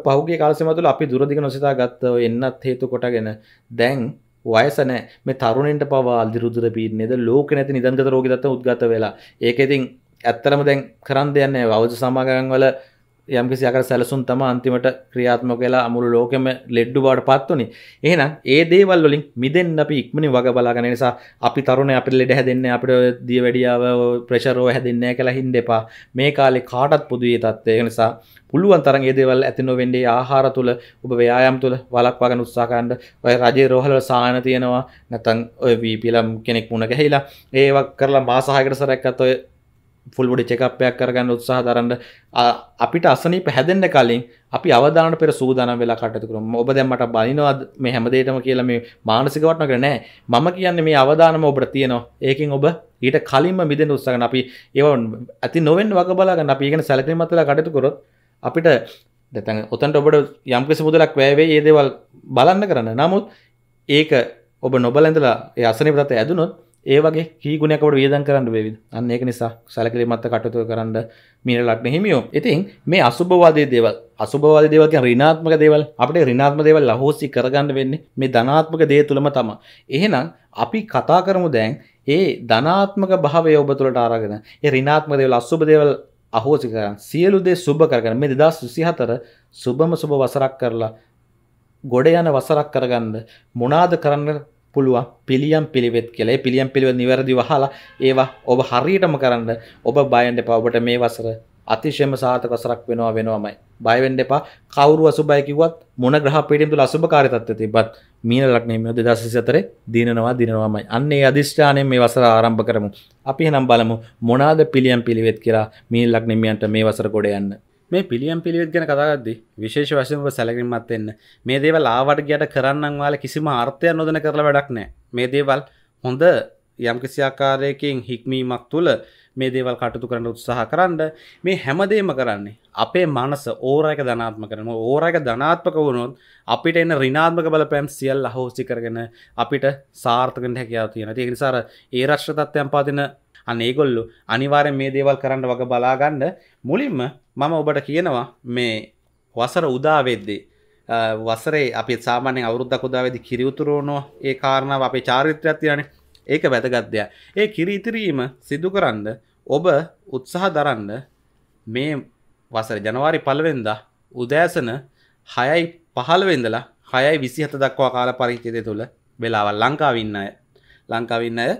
පහුගේ කාලසමතුල අපි දුරදිග නොසිතා ගත්තව එන්නත් හේතු කොටගෙන දැන් වයසන මේ තරුණට පවා දිරුදුර පීනද ලෝක නැති නිදන්ගත රෝග දත්ත උද්ගත වෙලා ඒකඉතින් ඇත්තරම දැන් කරන් දෙයන්නේ අවජ සමාගන් වල යම්කිසියක සැලසුන් තම අන්තිමට ක්‍රියාත්මක වෙලා අමුළු ලෝකෙම ලෙඩ්ඩු බවට පත්වුණි. එහෙනම් ඒ දේවල් වලින් මිදෙන්න අපි ඉක්මනින් වග බලාගෙන නිසා අපි තරුණේ අපිට ලෙඩ හැදෙන්නේ අපිට දියවැඩියාව ප්‍රෙෂර් රෝ හැදෙන්නේ නැහැ කියලා හින්ද එපා. මේ කාලේ කාටත් පොදුයේ තත්ත්වය. ඒ නිසා පුළුවන් තරම් ඒ දේවල් ඇති නොවෙන්නේ ආහාර තුල ඔබ ව්‍යායාම් තුල වලක්වා ගන්න උත්සාහ කරන්න. ඔය රජේ රෝහල වල සායන තියෙනවා. නැත්නම් ඔය වීපීලා කෙනෙක් මුණ ගැහිලා ඒවක් කරලා මාස 6කට සැරයක් අත ඔය ෆුල්බොඩි චෙකප්යක් කරගන්න උත්සාහ දරන්න අපිට අසනී පැහැදෙන්න්න කලින් අපි අවධානට පෙර සූදාන වෙලා කටතුකරම ඔබ දැම්මට බනිනවද මේ හැමදේටම කියලා මේ මානසිකවටන කරනෑ මම කියන්නේ මේ අවධානම ඔබට තියෙනවා ඒකින් ඔබ ඊට කලින්ම මිදෙන උත්සාගන අපි ඒවන් ඇති නොවෙන් වග බලාගන්න අපි ඉගෙන සැලකිීමමතල කටතුකොරොත් අපිට දැතැන් ඔතන්ට ඔබට යම්කිසි මුදලක් වැෑවේ ඒදේවල් බලන්න කරන්න නමුත් ඒක ඔබ නොබලැඳලා යසන ප්‍රත ඇදුනොත් ඒවගේ කීගුණකට වියදන් කරන්න වේවිද අන්න ඒක නිසා සැලකිරීමත් කටයුතු කරන්න මීන ලග්න හිමියෝ. ඉතින් මේ අසුභවාදී දේවල් අසුභවාදී දේවල් කියන්නේ ඍණාත්මක දේවල්. අපිට ඍණාත්මක දේවල් ලහෝසි කරගන්න වෙන්නේ මේ ධනාත්මක දේ තුලම තමයි. එහෙනම් අපි කතා කරමු දැන් ඒ ධනාත්මක භාවය ඔබ තුලට අරගෙන ඒ ඍණාත්මක දේවල් අසුභ දේවල් අහෝසි කරන් සියලු දේ සුබ කරගෙන මේ 2024 සුබම සුබ වසරක් කරලා ගොඩ යන වසරක් කරගන්න මොනාද කරන්න පුළුවන් පිළියම් පිළිවෙත් කියලා පිළියම් පිළිවෙත් නිවැරදි වහලා ඒවා ඔබ හරියටම කරන්න ඔබ බයන්න එපා ඔබට මේ වසර අතිශයම සාර්ථක වසරක් වෙනවා වෙනවමයි බය වෙන්න එපා කවුරු අසුබය කිව්වත් මොන ග්‍රහ පීඩියම් තුල අසුබකාරී තත්ත්වය තිබ්බත් මීන ලග්නයේ මේ 2024 දිනනවා දිනනවාමයි අන්න ඒ අදිෂ්ඨානයෙන් මේ වසර ආරම්භ කරමු අපි එහෙනම් බලමු මොනවාද පිළියම් පිළිවෙත් කියලා මීන ලග්නෙමියන්ට මේ වසර ගොඩ යන්න මේ පිළියම් පිළිවෙත් ගැන කතාගද්දි විශේෂ වශයෙන් ඔබ සැලකිලිමත් වෙන්න මේ දේවල් ආවට ගියට කරන්නම් වාලා කිසිම අර්ථයක් නොදෙන කරලා වැඩක් නැහැ මේ දේවල් හොඳ යම්කිසි ආකාරයකින් හික්මීමක් තුළ මේ දේවල් කටතු කරන්න උත්සාහ කරන්න මේ හැමදේම කරන්නේ අපේ මනස ඕරයක ධනාත්ම කරන ඕරයක ධනාත්මක වුණොත් අපිට එන්න රිනාත්මක බලපෑම් සියල් අහෝසි කරගෙන අපිට සාර්ථකෙන් හැකියාව තියෙන. ඒක නිසා ඒ රාෂ්ට්‍ර තත්ත්වයන් පාදින අන්න ඒගොල්ලු අනිවාරෙන් මේ දේවල් කරන්න වග බලාගන්න මුලින්ම මම ඔබට කියනවා මේ වසර උදාවෙද්දී වසරේ අපි සාමාන්‍ය අවුරුද්දක් උදාවෙදි කිරියුතුරුවනෝ ඒ කාරණාව අපේ චාරිත්‍රයක් තියෙනනේ ඒක වැදගත්දය ඒ කිරි ඉතිරීම සිදු කරන්න ඔබ උත්සාහ දරන්න මේ වසර ජනවාරි පළවෙන්දා උදෑසන හයයි පහළවෙදලා හයයි විසිහත දක්වා කාල පරිච්චේදය තුළ වෙලාවල් ලංකාවින්න අය ලංකාවින්න අය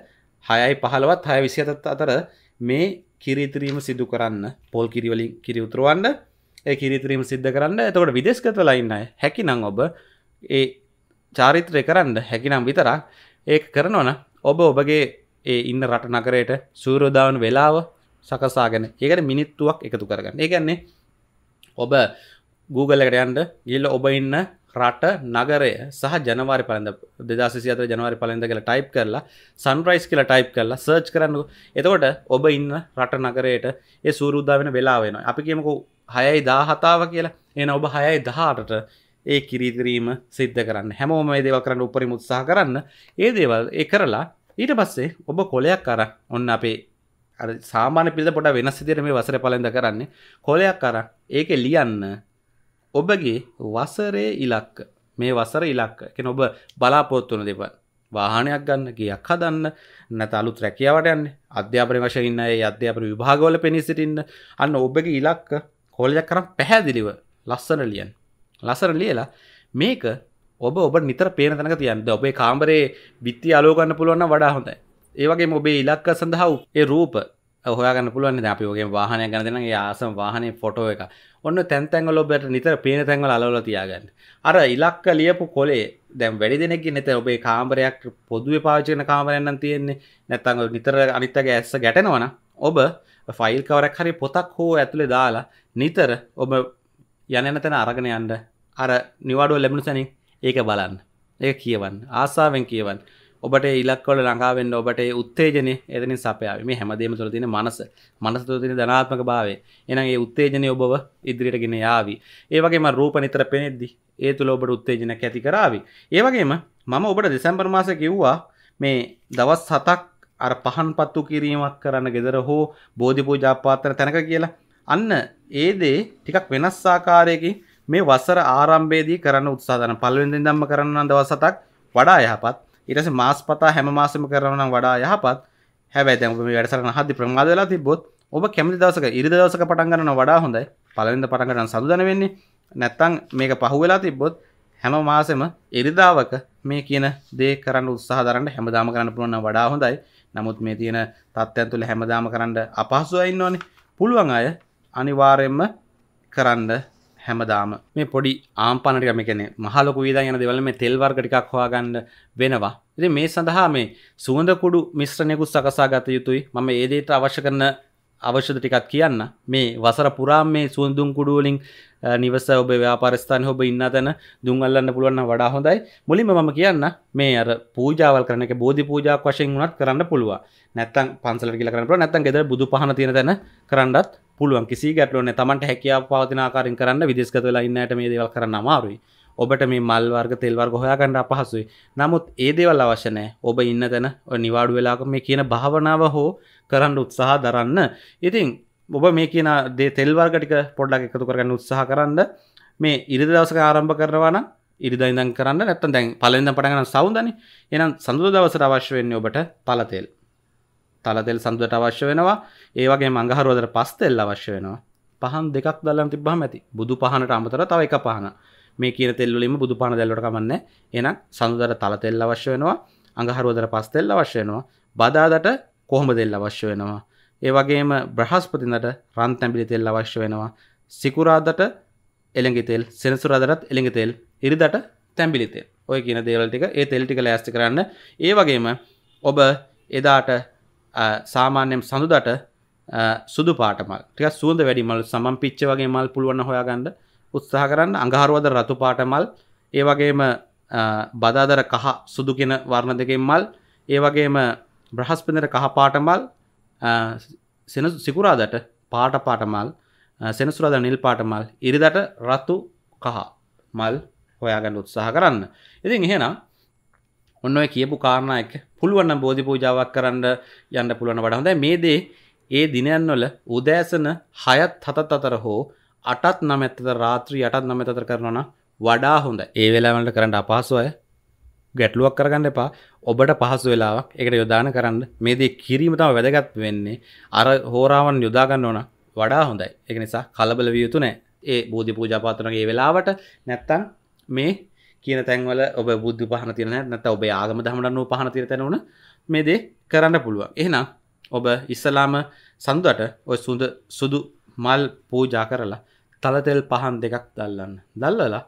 හයයි පහළවත් හය විසි අතත් අතර මේ කිරිතිරීම සිදු කරන්න පොල් කිරිවලින් කිරි උතුරුවන්ඩ ඒ කිරිතිරීම සිද්ධ කරන්න එතකට විදේශගතලයින්න හැකි නං ඔබ ඒ චාරිත්‍රය කරන්න හැකිනම් විතරක් ඒ කරනවන ඔබ ඔබගේ ඒ ඉන්න රට නකරයට සූරෝදාවන් වෙලාව සකසාගෙන ඒකට මිනිත්තුවක් එකතු කරගන්න ඒගන්නේ ඔබ Googleලකට යන්ට ගිල්ල ඔබ ඉන්න රට නගරය සහ ජනවාරි පලඳ දෙදසිසිත ජනවාරි පලඳ කියලා ටයිප් කරලා සන්රයිස් කියලා ටයිප් කරලා සර්ච් කරන්න එතකොට ඔබ ඉන්න රට නගරයට ඒ සූරුද්දා වෙන වෙලාවෙන අපි කියමකු හයයි දාහතාව කියලා එන ඔබ හයයි දහටට ඒ කිරිදිරීම සිද්ධ කරන්න හැමෝම මේ දේව කරන්න උපරි මුත්සා කරන්න ඒ දේවල් ඒ කරලා ඊට පස්සේ ඔබ කොලයක් අර ඔන්න අපේ සාමාන පිල පොට වෙනස් සිදිර මේ වසර පලඳ කරන්නේ කොලයක් අර ඒක ලියන්න ඔබගේ වසරේ ඉලක්ක මේ වසර ඉලක්ක කෙන ඔබ බලාපොත්තුන දෙව වාහනයක් ගන්න ගයක් හදන්න නැතලු ත්‍රැකියාවට යන්න අධ්‍යාපන වශයන්න ඒ අධ්‍යාපන විභාගවල පෙනී සිටින්න අන්න ඔබගේ ඉලක්ක කොලයක් කරම් පැහැදිලිව ලස්සන ලියන් ලසර ලියලා මේක ඔබ ඔබ නිතර පේන තැනක තියන්න ඔබේ කාම්බරේ බිත්ති අලෝගන්න පුළුවන්න වඩා හොඳයි ඒවගේ ඔබේ ඉලක්ක සඳහා ඒ රූප හොයාගන්න පුළුවන් අපි ෝගේ වාහනය ගැන දෙන යාසම් වාහනය ෆොටෝ එක ඔන්න තැන්තැන්ගල ඔබට නිතර පේන තැන්වල අලවල තියාගන්න අර ඉලක්ක ලියපු කොලේ දැම් වැඩි දෙනෙක් නෙත ඔබේ කාම්බරයක් පොදුව පාචන කාමරයන්න තියෙන්නේ නැත්තඟ නිතර අනිත්තගේ ඇස්ස ගැටෙනවන ඔබ ෆයිල් කවරක් හරි පොතක් හෝ ඇතුළේ දාලා නිතර ඔබ යනන තැන අරගෙන යන්ඩ අර නිවාඩුව ලැබුණු සැනින් ඒක බලන්න ඒ කියවන් ආසාාවෙන් කියවන් ඔබට ඉලක්වල ලඟාවෙන්න ඔබට උත්තේජනය එතනින් සපයාව මේ හැමදේම තුළ තින මනස මනස තුළ තින ධනාත්මක භාවය එනම් ඒ උත්තේජනය ඔබව ඉදිරියට ගෙන යාවි ඒවගේම රූප නිතර පෙනෙද්දි ඒ තුළ ඔබට උත්තේජනයක් ඇති කරාවි ඒවගේම මම ඔබට දෙසැම්බර් මාස කිව්වා මේ දවස් හතක් අර පහන් පත්තු කිරීමක් කරන්න ගෙදර හෝ බෝධි පූජාපාතන තැනක කියලා අන්න ඒ දේ ටිකක් වෙනස් ආකාරයකින් මේ වසර ආරම්භයේදී කරන්න උත්සාහ කරන පළවෙනි දවස් හතක් වඩා යහපත් ඉරස මාස් පතා හැම මාසම කරනම් වඩා යහපත් හැබැ දැම වැඩසරන හදදි ප්‍රමාද වෙලා තිබොත් ඔබ කැමති දවසක ඉරි දවසක පටන්ගන්න වඩා හොඳයි පලවිඳ පටන්ගන්න සඳදන වෙන්නේ නැත්තං මේක පහුවෙලා තිබොත් හැම මාසෙම එරිදාවක මේ කියන දේ කරන්න උත්සාහරන්න හැමදාම කරන්න පුළුවන් වඩා හොඳයි නමුත් මේ තියෙන තත්ත්වයන් තුළ හැමදාම කරන්න අපහසුව ඉන්නවනේ පුළුවන් අය අනිවාර්යෙන්ම කරන්න හැමදාම මේ පොඩි ආම්පනටික මේ කියන්නේ මහ ලොකු වේදන් යන දේවල් මේ තෙල් වර්ග ටිකක් හොයාගන්න වෙනවා. ඉතින් මේ සඳහා මේ සුවඳ කුඩු මිශ්‍රණයකුත් සකසා ගත යුතුයි. මම ඒ දේට අවශ්‍ය කරන අවශ්‍යද ටිකක් කියන්න මේ වසර පුරාම් මේ සුවඳුම් කුඩුවලින් නිවස ඔබ ව්‍යාපාරස්ථාන ඔබ ඉන්න තැන දුන්ගල්ලන්න පුළුවන් වඩා හොඳයි මුලින්ම මම කියන්න මේ අර පූජාවල් කරන එක බෝධි පූජාවක් වශයෙන් වුණත් කරන්න පුළුවන් නැත්තම් පන්සලට කියලා කරන්න පුළුවන් නැත්තම් ගෙදර බුදු පහන තියෙන තැන කරන්නත් පුළුවන් කිසි ගැටලුවන තමට හැකියාව පවතිනාකාරින් කරන්න විදිස්ගත වෙලා ඉන්නට මේ දේවල් කරන්න අමාරුයි ඔබට මේ මල් වර්ග තෙල් වර්ග හොයාගන්න අපහසුයි. නමුත් ඒ දේවල් අවශ්‍ය නැහැ. ඔබ ඉන්න තැන නිවාඩු වෙලාක මේ කියන භාවනාව හෝ කරන්න උත්සාහ දරන්න. ඉතින් ඔබ මේ කියන දේ තෙල් වර්ග ටික පොඩ්ඩක් එකතු කරගන්න උත්සාහ කරන්න. මේ ඉරිදා දවසක ආරම්භ කරනවා නම් ඉරිදා ඉඳන් කරන්න නැත්නම් දැන් පළවෙනිදා පටන් ගන්න සවුන්දනේ. එහෙනම් සඳුදා දවසට අවශ්‍ය වෙන්නේ ඔබට තල තෙල්. තලතෙල් සඳට අවශ්‍ය වෙනවා ඒවගේ මඟහරුවදර පස්තෙල් අවශ්‍ය වෙනවා පහන් දෙකක් දල්ලම් තිබ්බා ඇති බුදු පහනට අමතර තව එක පහන මේ කියන තෙල්ලුලින්ම බුදු පහන දැල්ලට කමන්න එන සඳුදර තලතෙල් අවශ්‍ය වෙනවා අඟහරුවදර පස්තෙල් අවශ්‍ය වෙනවා බදාදට කොහොම දෙල් අවශ්‍ය වෙනවා ඒවගේම බ්‍රහස්පතිනට රන් තැබිලි තෙල් අවශ්‍ය වෙනවා සිකුරාදට එළඟි තෙල් සෙනසුරාදරත් එළඟි තෙල් ඉරිදට තැම්බිලිතෙල් ඔය කියන දේවල් ටික ඒ තෙල්ටික ලෑස්ති කරන්න ඒ වගේම ඔබ එදාට සාමාන්‍යයෙන් සඳුදට සුදු පාටමල් ටික සුවඳ වැඩි මල් සමම් පිච්ච වගේ මල් පුළුවන් හොයාගන්න උත්සාහ කරන්න අඟහරුවද රතු පාටමල් ඒ වගේම බදාදර කහ සුදු කෙන වර්ණ දෙකෙන් මල් ඒ වගේම බ්‍රහස්පෙන්දර කහ පාටමල් සෙන සිකුරාදට පාට පාටමල් සෙනසුරාද නිල් පාටමල් ඉරිදට රතු කහ මල් හොයාගන්න උත්සාහ කරන්න ඉතින් එහෙනම් ඔන්න ඔය කියපු කාරණා එක පුළුවන් නම් බෝධි පූජාවක් කරන්න යන්න පුළුවන් වඩා හොඳයි මේ දේ ඒ දිනයන්වල උදෑසන 6ත් 7ත් අතර හෝ 8ත් 9ත් අතර රාත්‍රී 8ත් 9ත් අතර කරනවා නම් වඩා හොඳයි. ඒ වෙලාවවලට කරන්න අපහසු අය ගැටලුවක් කරගන්න එපා ඔබට පහසු වෙලාවක් එකට යොදාන කරන්න මේ දේ කිරීම තම වැදගත් වෙන්නේ අර හෝරාවන් යොදාගන්න ඕන වඩා හොඳයි එක නිසා කලබල වියයුතු නෑ ඒ බෝධි පූජාපාතනගේ වෙලාවට නැත්තං මේ කියන තැන්වල ඔබ බුද්ධ පහන තියන නැත ඔබ ආගම දහමටන්න පහන තිර තැනවන මේ දේ කරන්න පුළුවන් එහෙනම් ඔබ ඉස්සලාම සඳුවට ඔය සුඳ සුදු මල් පූජා කරලා තලතෙල් පහන් දෙකක් දල්ලන්න දල්ලලා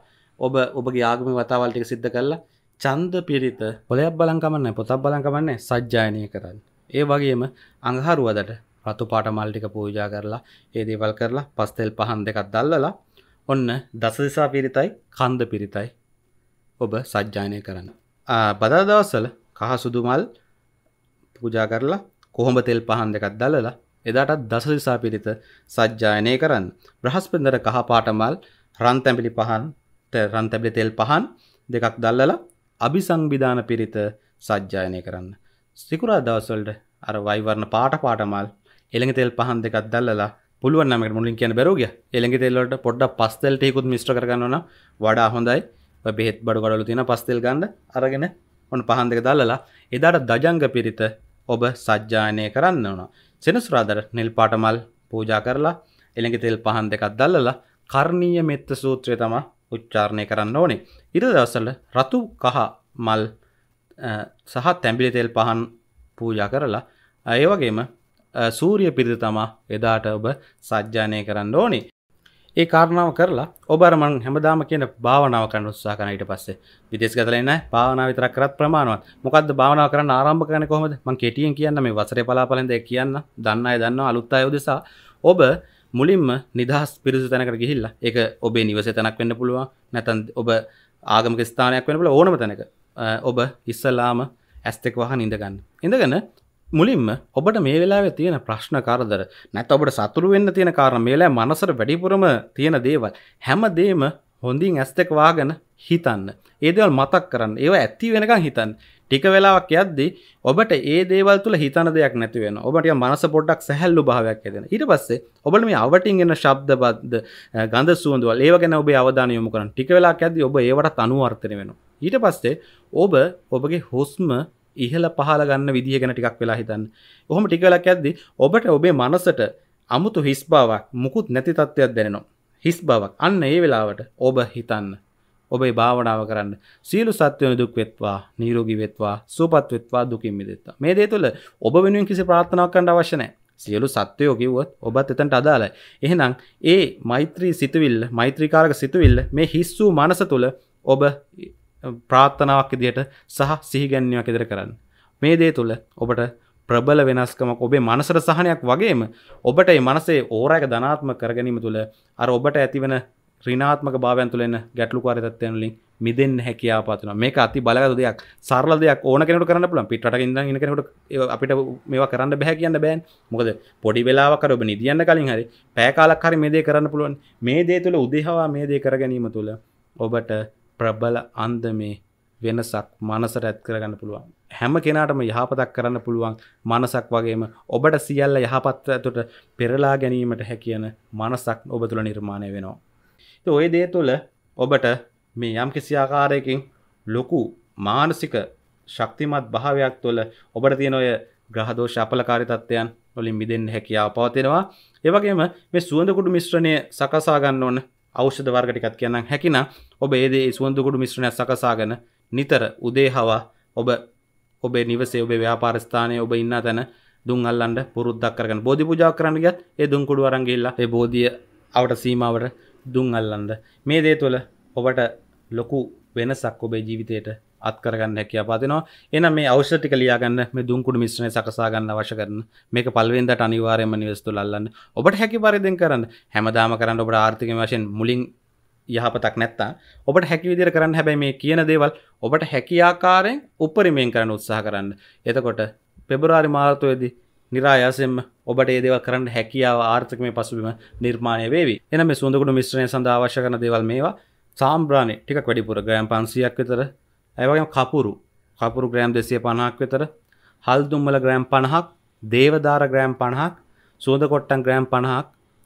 ඔබ ඔබගේ ආගම වතාවල්ටික සිද්ධ කරලා චන්ද පිරිත පොලයක් බලංකමන්න පොතක් බලංකමන්නේ සජ්ජායනය කරන්න. ඒ වගේම අඟහරුවදට රතු පාට මල්ටික පූජා කරලා ඒ දේවල් කරලා පස්තෙල් පහන් දෙකක් දල්ලලා ඔන්න දසදිසා පිරිතයි කන්ද පිරිතයි ඔබ සජ්ජානය කරන්න. බදා දවස්සල කහ සුදුමල් පූජා කරලා කොහොඹ තෙල් පහන් දෙකක් දලලා එදාටත් දසලිසා පිරිත සජ්ජායනය කරන්න. බ්‍රහස්පෙන්දර කහ පාටමල් රන්තැපිලි පහන් රන්තැපිලි තෙල් පහන් දෙකක් දල්ලලා අභි සංවිධාන පිරිත සජ්ජායනය කරන්න. සිකුරා දවස්වලට අර වයිවරණ පාට පාටමල් එළඟ තෙල් පහන් දෙකක් දල්ලලා පුළුවන් නමකට මුලින් කියන බැරෝග එළඟ තෙල්ලට පොඩ්ඩ පස්තෙල්ටයකුත් මිස්ට්‍ර කරගන්නවා වඩා හොඳයි බෙහෙත් බඩු ගඩලු තියෙන පස්තෙල් ගන්ඩ අරගෙන ඔන්න පහන් දෙක දල්ලලා එදාට දජංග පිරිත ඔබ සජ්ජානය කරන්න ඕන සෙනසුරාදර නිල් පාටමල් පූජා කරලා එළඟ තෙල් පහන් දෙකක් දල්ලලා කර්ණීය මෙත්ත සූත්‍රය තම උච්චාරණය කරන්න ඕනේ ඉර දවසල රතු කහ මල් සහ තැම්බිලි තෙල් පහන් පූජා කරලා ඒ වගේම සූරිය පිරිත තමා එදාට ඔබ සජ්ජානය කරන්න ඕනේ ඒ කාරණාව කරලා ඔබරමන් හැමදාම කියන භාවනාව කරන්න උත්සා කරන ඊට පස්සේ විදේශ ගතලා ඉන්න භාවනාව විතරක් කරත් ප්‍රමාණවත් මොකද්ද භාවනාව කරන්න ආරම්භ කරන්නේ කොහොමද මම කෙටියෙන් කියන්න මේ වසරේ පලාපලෙන්ද කියන්න දන්න අය දන්නවා අලුත් අය උදෙසා ඔබ මුලින්ම නිදහස් පිරිසු තැනකට ගිහිල්ලා ඒක ඔබේ නිවසේ තැනක් වෙන්න පුළුවන් නැත්නම් ඔබ ආගමික ස්ථානයක් වෙන්න පුළුවන් ඕනම තැනක ඔබ ඉස්සලාම ඇස් දෙක වහන් ඉඳගන්න. ඉඳගෙන මුලින්ම ඔබට මේ වෙලාවෙ තියෙන ප්‍රශ්න කරදර නැත් ඔබට සතුරු වෙන්න තියෙන කාරණ මේලා මනසට වැඩිපුරම තියෙන දේවල් හැමදේම හොඳින් ඇස් දෙක වාගෙන හිතන්න. ඒ දේවල් මතක් කරන්න. ඒවා ඇති වෙනකන් හිතන්න. ටික වෙලාවක් යද්දී ඔබට ඒ දේවල් තුල හිතන දෙයක් නැති වෙනවා. ඔබට මනස පොඩ්ඩක් සැහැල්ලු භාවයක් ඇති වෙනවා. ඊට පස්සේ ඔබට මේ අවටින් එන ශබ්දබද්ද, ගඳ සුවඳවල ඒව ගැන ඔබේ අවධානය යොමු කරන්න. ටික වෙලාවක් යද්දී ඔබ ඒවටත් අනුවර්තන වෙනවා. ඊට පස්සේ ඔබ ඔබගේ හුස්ම ඉහල පහල ගන්න විදිහ ගැන ටිකක් වෙලා හිතන්න ඔහොම ටිකලක් ඇද්දි ඔබට ඔබේ මනසට අමුතු හිස් බාවක් මුකුත් නැති තත්ත්වයක් දැනෙනවා හිස් බවක් අන්න ඒ වෙලාවට ඔබ හිතන්න ඔබේ භාවනාව කරන්න සීලු සත්වයන දුක් වෙත්වා නීරෝගී වෙත්වා සූපත් වෙත්වා දුකින් මිදෙත්වා මේ දේ තුළ ඔබ වෙනුවෙන් කිසි ප්‍රාර්ථනාවක් කරන්න අවශ්‍ය නැහැ සියලු සත්වයෝ කිව්වොත් ඔබත් එතනට අදාළයි එහෙනම් ඒ මෛත්‍රී සිතුවිල්ල මෛත්‍රීකාරක සිතුවිල්ල මේ හිස් වූ මනස තුළ ඔබ ප්‍රාත්ථනාවක් ඉදියට සහ සිහිගැන්වයක් ඉදිර කරන්න. මේ දේ තුළ ඔබට ප්‍රබල වෙනස්කමක් ඔබේ මනසර සහනයක් වගේම ඔබට මනසේ ඕරයක ධනාත්ම කරගැනීම තුළ අර ඔබට ඇතිවන රිනාත්මක භාවයන් තුළෙන ගැටලුකාර තත්ත්වයන්ලින් මිදෙන්න හැකියාපත්න මේක අති බලගත දෙයක් සරල දෙයක් ඕන කෙනට කරන්න පුළන් පිටට ඉද ඉන්න කෙනට අපිට මේවා කරන්න බැහැ කියන්න බෑන් මොකද පොඩි වෙලාවකර ඔබ නිදියන්න කලින් හරි පෑකාලක් හරි මේ දේ කරන්න පුළුවන් මේ දේ තුළ උදෙහවා මේ දේ කරගැනීම තුළ ඔබට ප්‍රබල අන්දමේ වෙනසක් මනසට ඇත් කරගන්න පුළුවන් හැම කෙනාටම යහපතක් කරන්න පුළුවන් මනසක් වගේම ඔබට සියල්ල යහපත්ව ඇතුට පෙරලා ගැනීමට හැකියන මනසක් ඔබ තුළ නිර්මාණය වෙනවා. ඔය දේ තුළ ඔබට මේ යම් කිසිආකාරයකින් ලොකු මානසික ශක්තිමත් භාවයක් තුළ ඔබට තියෙන ඔය ග්‍රහදෝෂ අපලකාරි තත්ත්වයන් වලින් මිදෙන්න හැකියාව පවතිනවා. ඒ වගේම මේ සුවඳ කුඩු මිශ්‍රණය සකසා ගන්න ඕන ෞෂධ වර්ග ටිකක් කියන්නම් හැකිනම් ඔබ ඒ දේ සුවඳකුඩු මිශ්‍රණයක් සකසාගෙන නිතර උදේ හවා ඔබ ඔබේ නිවසේ ඔබේ ව්‍යාපාර ස්ථානයේ ඔබ ඉන්න තැන දුන් අල්ලන්න පුරුද්දක් කරගෙන බෝධි පූජාවක් කරන්න ගියත් ඒ දුන් කුඩු අරන් ගිහිල්ලා ඒ බෝධිය අවට සීමාවට දුන් අල්ලන්න මේ දේ තුළ ඔබට ලොකු වෙනසක් ඔබේ ජීවිතයට අත්කරගන්න හැකිය පාතිනවා එන මේ අවෂ්ටික ලියගන්න මේ දුන්කුඩු මිශ්‍රණය සකසාගන්න අවශ කරන මේක පල්වෙන්දට අනිවාරයම නිවස්තු ලල්ලන්න ඔබට හැකි පරිදිෙන් කරන්න හැමදාම කරන්න ඔබට ආර්ථික වශයෙන් මුලින් යහපතක් නැත්තා ඔබට හැකි විදිර කරන්න හැබැයි මේ කියන දේවල් ඔබට හැකියාකාරයෙන් උපරිමයෙන් කරන්න උත්සාහ කරන්න එතකොට පෙබරාරි මාර්තයේදී නිරායාසෙන් ඔබට ඒදව කරන්න හැකියාව ආර්ථකම පසුබිම නිර්මාණය වේවි එන මේ සුඳකුණු මිශ්‍රණය සඳ අවශ්‍ය කරන දේවල් මේවා සාම්බ්‍රාණය ටිකක් වැඩිපුර ගයම් පන්සියක් විතර ඇවගේ කපුරු කපුරු ග්‍රෑම් දෙසිය පණහක් වෙතර හල්දුම්මල ග්‍රෑම් පණහක් දේවධාර ග්‍රෑම් පණහක් සුවද කොට්ටන් ග්‍රෑම් පණහක්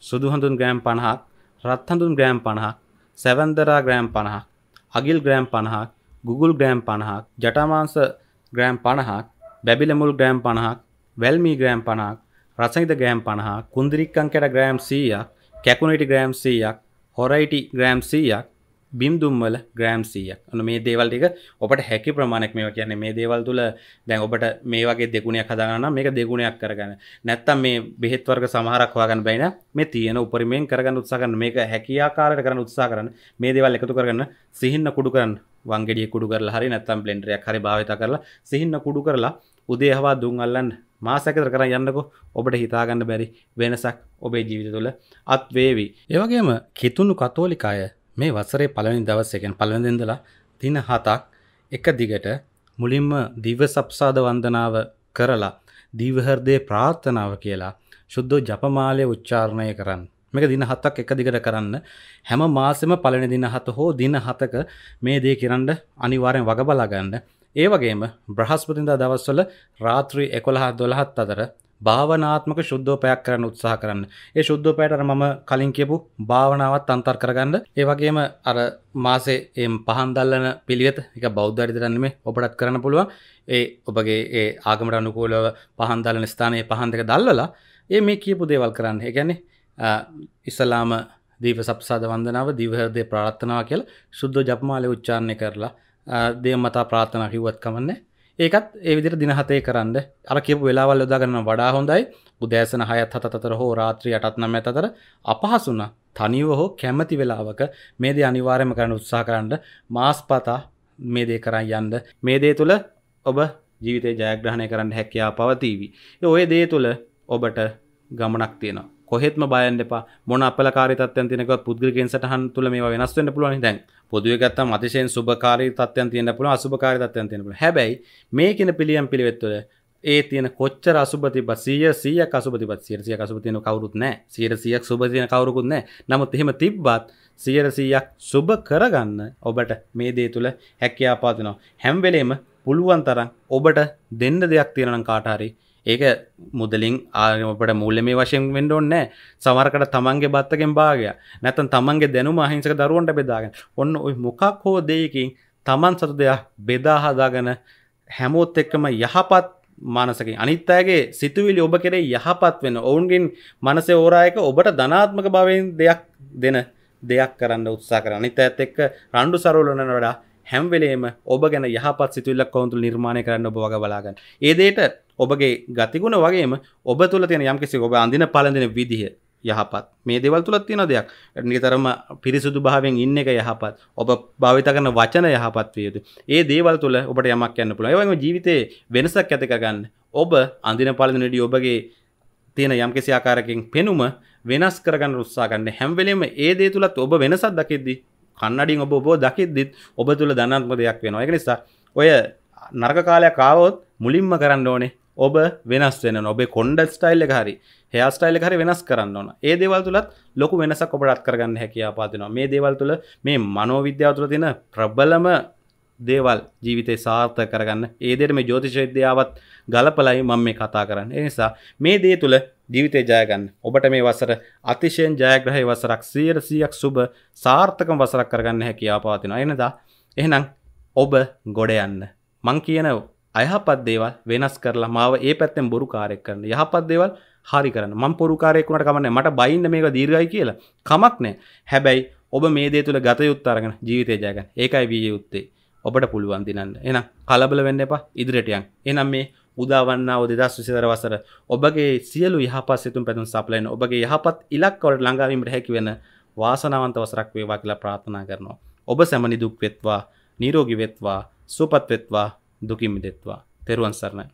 සුදුහඳුන් ග්‍රෑම් පණහක් රත්හඳුන් ග්‍රෑම් පණහක් සැවන්දරා ග්‍රෑම් පණහක් අගිල් ග්‍රෑම් පණහක් ගුගුල් ග්‍රෑම් පණහක් ජටමාංස ග්‍රෑම් පණහක් බැබිලමුල් ග්‍රෑම් පණහක් වැල්මී ග්‍රෑම් පණහක් රසහිත ග්‍රෑම් පණහා කුන්දිරික්කං කැට ග්‍රෑම් සීයක් කැකුණටි ග්‍රෑම් සීයක් හොරයිටි ග්‍රෑම් සීයක් බිම්දුම්වල ග්‍රෑම් සියක් න මේ දේවල් එක ඔබට හැකි ප්‍රමාණක් මේ කියන්නේ මේ දේවල් තුළ දැන් ඔබට මේ වගේ දෙගුණයක් හදාගන්න මේක දෙගුණයක් කරගන්න නැත්තම් මේ බෙහෙත්වර්ග සමහරක් හවාගන්න බැයින මේ තියෙන උපරිමයෙන් කරගන්න උත්සාගන්න මේක හැකියාකාරයට කරන උත්සා කරන්න මේ දේවල් එකතු කරගන්න සිහින්න කුඩු කරන්න වංගෙඩිය කුඩු කරලා හරි නැත්තම් බ්ලෙන්ඩරයක් හරි භාවිත කරලා සිහින්න කුඩු කරලා උදේ හවා දුන් අල්ලන්න මාසකතර කර යන්නකෝ ඔබට හිතාගන්න බැරි වෙනසක් ඔබේ ජීවිත තුළ අත්වේවී. ඒවගේම කෙතුුණු කතෝලිකාය මේ වසරේ පලනි දවස් එකෙන් පලඳදලා තින හතක් එක දිගට මුලින්ම දිව සප්සාද වන්දනාව කරලා දීවහර්දය ප්‍රාර්ථනාව කියලා ශුද්ධ ජපමාලය උච්චාරණය කරන්න මේක දින හතක් එක දිගට කරන්න හැම මාසෙම පලනි දින හත හෝ දින හතක මේ දේ කරන්න අනිවාරෙන් වග බලාගන්න ඒ වගේම බ්‍රහස්පතින්දා දවස්වල රාත්‍රී එකොළහ දොළහත් අතර භාවනාත්මක ශුද්ධෝපයක් කරන්න උත්සාහ කරන්න. ඒ ශුද්ධෝපයට අර මම කලින් කියපු භාවනාවත් අන්තර් කරගන්න. ඒ වගේම අර මාසේ එම් පහන් දැල්ලන පිළිවෙත ඒක බෞද්ධ අරිතරන් නෙමෙයි ඔබටත් කරන්න පුළුවන්. ඒ ඔබගේ ඒ ආගමට අනුකූලව පහන් දැල්ලන ස්ථානයේ පහන් දෙක දැල්වලා ඒ මේ කියපු දේවල් කරන්න. ඒ කියන්නේ ඉස්ලාම දීප සප්සාද වන්දනාව දිව හෘදේ ප්‍රාර්ථනාව කියලා සුද්ධ ජපමාලේ උච්චාරණය කරලා දේව මතා ප්‍රාර්ථනා කිව්වත් කමන්නේ. ඒකත් ඒවිදිර දිනහතේ කරන්න අර කියපු වෙලාවල් යොදාගන්න වඩා හොඳයි බුදෑසන හයත් හතතර හෝ රාත්‍රී අටත් නම ඇතතර අපහසුන තනිව හෝ කැමති වෙලාවක මේ දේ අනිවාර්යම කරන්න උත්සා කරන්න මාස්පතා මේ දේ කරන්න යන්න මේ දේ තුළ ඔබ ජීවිතය ජයග්‍රහණය කරන්න හැකයා පවතීවි. ඔය දේ තුළ ඔබට ගමනක් තියෙනවා. කොහෙත්ම බයන්න එපා මොන අපලකාරී තත්ත්වයන් තියෙනකවත් පුද්ගලිකයෙන් සටහන් තුල මේවා වෙනස් වෙන්න පුළුවන් දැන් පොදුවේ ගත්තම අතිශයින් සුබකාරී තත්ත්වයන් තියෙන්න පුළුවන් අසුබකාරී තත්ත්වයන් තියෙන්න පුළුවන් හැබැයි මේ කියන පිළියම් පිළිවෙත් තුළ ඒ තියෙන කොච්චර අසුබ තිබ සිය සිය අසුබ තිබ සියර සිය අසුබ තියෙන කවුරුත් නැහැ සියර සියක් සුබ තියෙන කවුරුකුත් නැහැ නමුත් එහෙම තිබ්බත් සියර සියක් සුබ කරගන්න ඔබට මේ දේ තුල හැකියාව පාදිනවා හැම වෙලේම පුළුවන් තරම් ඔබට දෙන්න දෙයක් තියෙනවා නම් කාට හරි ඒක මුදලින් ආරමට මුල්ල මේ වශයෙන් වෙන්ඩ ඔන්න සමරකට තමන්ගේ බත්තකෙන් භාගය නැතන් තමන්ගේ දැනු මහිංසක දරුවන්ට බෙදාගෙන ඔන්න ඔයි මොකක් හෝ දෙයකින් තමන් සතු දෙයක් බෙදාහදාගන හැමෝත් එක්කම යහපත් මානසකින් අනිත්තාගේ සිතුවිලි ඔබ කෙරේ යහපත් වෙන ඔවුන්ගෙන් මනසේ ඕරායක ඔබට ධනාත්මක භාවයෙන් දෙයක් දෙන දෙයක් කරන්න උත්සා කර අනිත ඇත් එක්ක රණ්ඩු සරවලන වඩා හැම්වෙලේම ඔබ ගැන යහපත් සිතුල්ලක් කවුන්තුල් නිර්මාණය කරන්න ඔබ වග බලාගන්න ඒදේට ඔබගේ ගතිගුණ වගේම ඔබ තුළ තියෙන යම්කිසි ඔබ අඳින පළඳින විදිහ යහපත් මේ දෙවල් තුළත් තියෙන දෙයක් නිතරම පිරිසුදු භාවයෙන් ඉන්න එක යහපත් ඔබ භාවිත කරන වචන යහපත් විය යුතු. ඒ දේවල් තුළ ඔබට යමක් යන්න පුළුවන්. ඒ වගේම ජීවිතේ වෙනසක් ඇති කරගන්න ඔබ අඳින පළඳින විදිහ ඔබගේ තියෙන යම්කිසි ආකාරයකින් පෙනුම වෙනස් කරගන්න උත්සාහ ගන්න. හැම වෙලෙම ඒ දේ තුලත් ඔබ වෙනසක් දකිද්දි කන්නඩින් ඔබ ඔබ දකිද්දිත් ඔබ තුල ධනාත්මක දෙයක් වෙනවා. ඒක නිසා ඔය නරක කාලයක් ආවොත් මුලින්ම කරන්න ඕනේ ඔබ වෙනස් වෙන ඔබේ කොන්ඩ ස්ටයිල් හරි හයාස්ටයිල් හරි වෙනස් කරන්න ඕන ඒ දේවල් තුළත් ලොකු වෙනසක් ඔබටත් කරගන්න හැකියාපාතිනවා මේ දේවල් තුළ මේ මනෝවිද්‍යාව තුළ තින ප්‍රබලම දේවල් ජීවිතය සාර්ථ කරගන්න ඒදෙට මේ ජෝතිශවිද්‍යාවත් ගලපලයි මම මේ කතා කරන්න එනිසා මේ දේ තුළ ජීවිතය ජයගන්න ඔබට මේ වසර අතිශයෙන් ජයග්‍රහහි වසරක් සියර සියක් සුබ සාර්ථකම් වසරක් කරගන්න හැකි ආපාතින එනදා එහනම් ඔබ ගොඩ යන්න මං කියනව අයහපත් දේවල් වෙනස් කරලා මාව ඒ පැත්තෙන් බොරු කාරයක් කරන්න යහපත් දේවල් හරි කරන්න මම පොරු කාරයක් වුණාට කමන්නේ මට බයින්න මේක දීර්ඝයි කියලා කමක් නැහැ හැබැයි ඔබ මේ දේ තුල ගත යුත්ත අරගෙන ජීවිතය ජය ගන්න ඒකයි වී යුත්තේ ඔබට පුළුවන් දිනන්න එහෙනම් කලබල වෙන්න එපා ඉදිරියට යන්න එහෙනම් මේ උදාවන්නාව දෙදස් විසිතර වසර ඔබගේ සියලු යහපත් සිතුම් පැතුම් සපලයන ඔබගේ යහපත් ඉලක්කවට ළඟාවීමට හැකිවෙන වාසනාවන්ත වසරක් වේවා කියලා ප්‍රාර්ථනා කරනවා. ඔබ සැමනි දුක් වෙත්වා, නිරෝගී වෙත්වා, සුවපත් වෙත්වා, දුකින් මිදෙත්වා තෙරුවන් සරණයි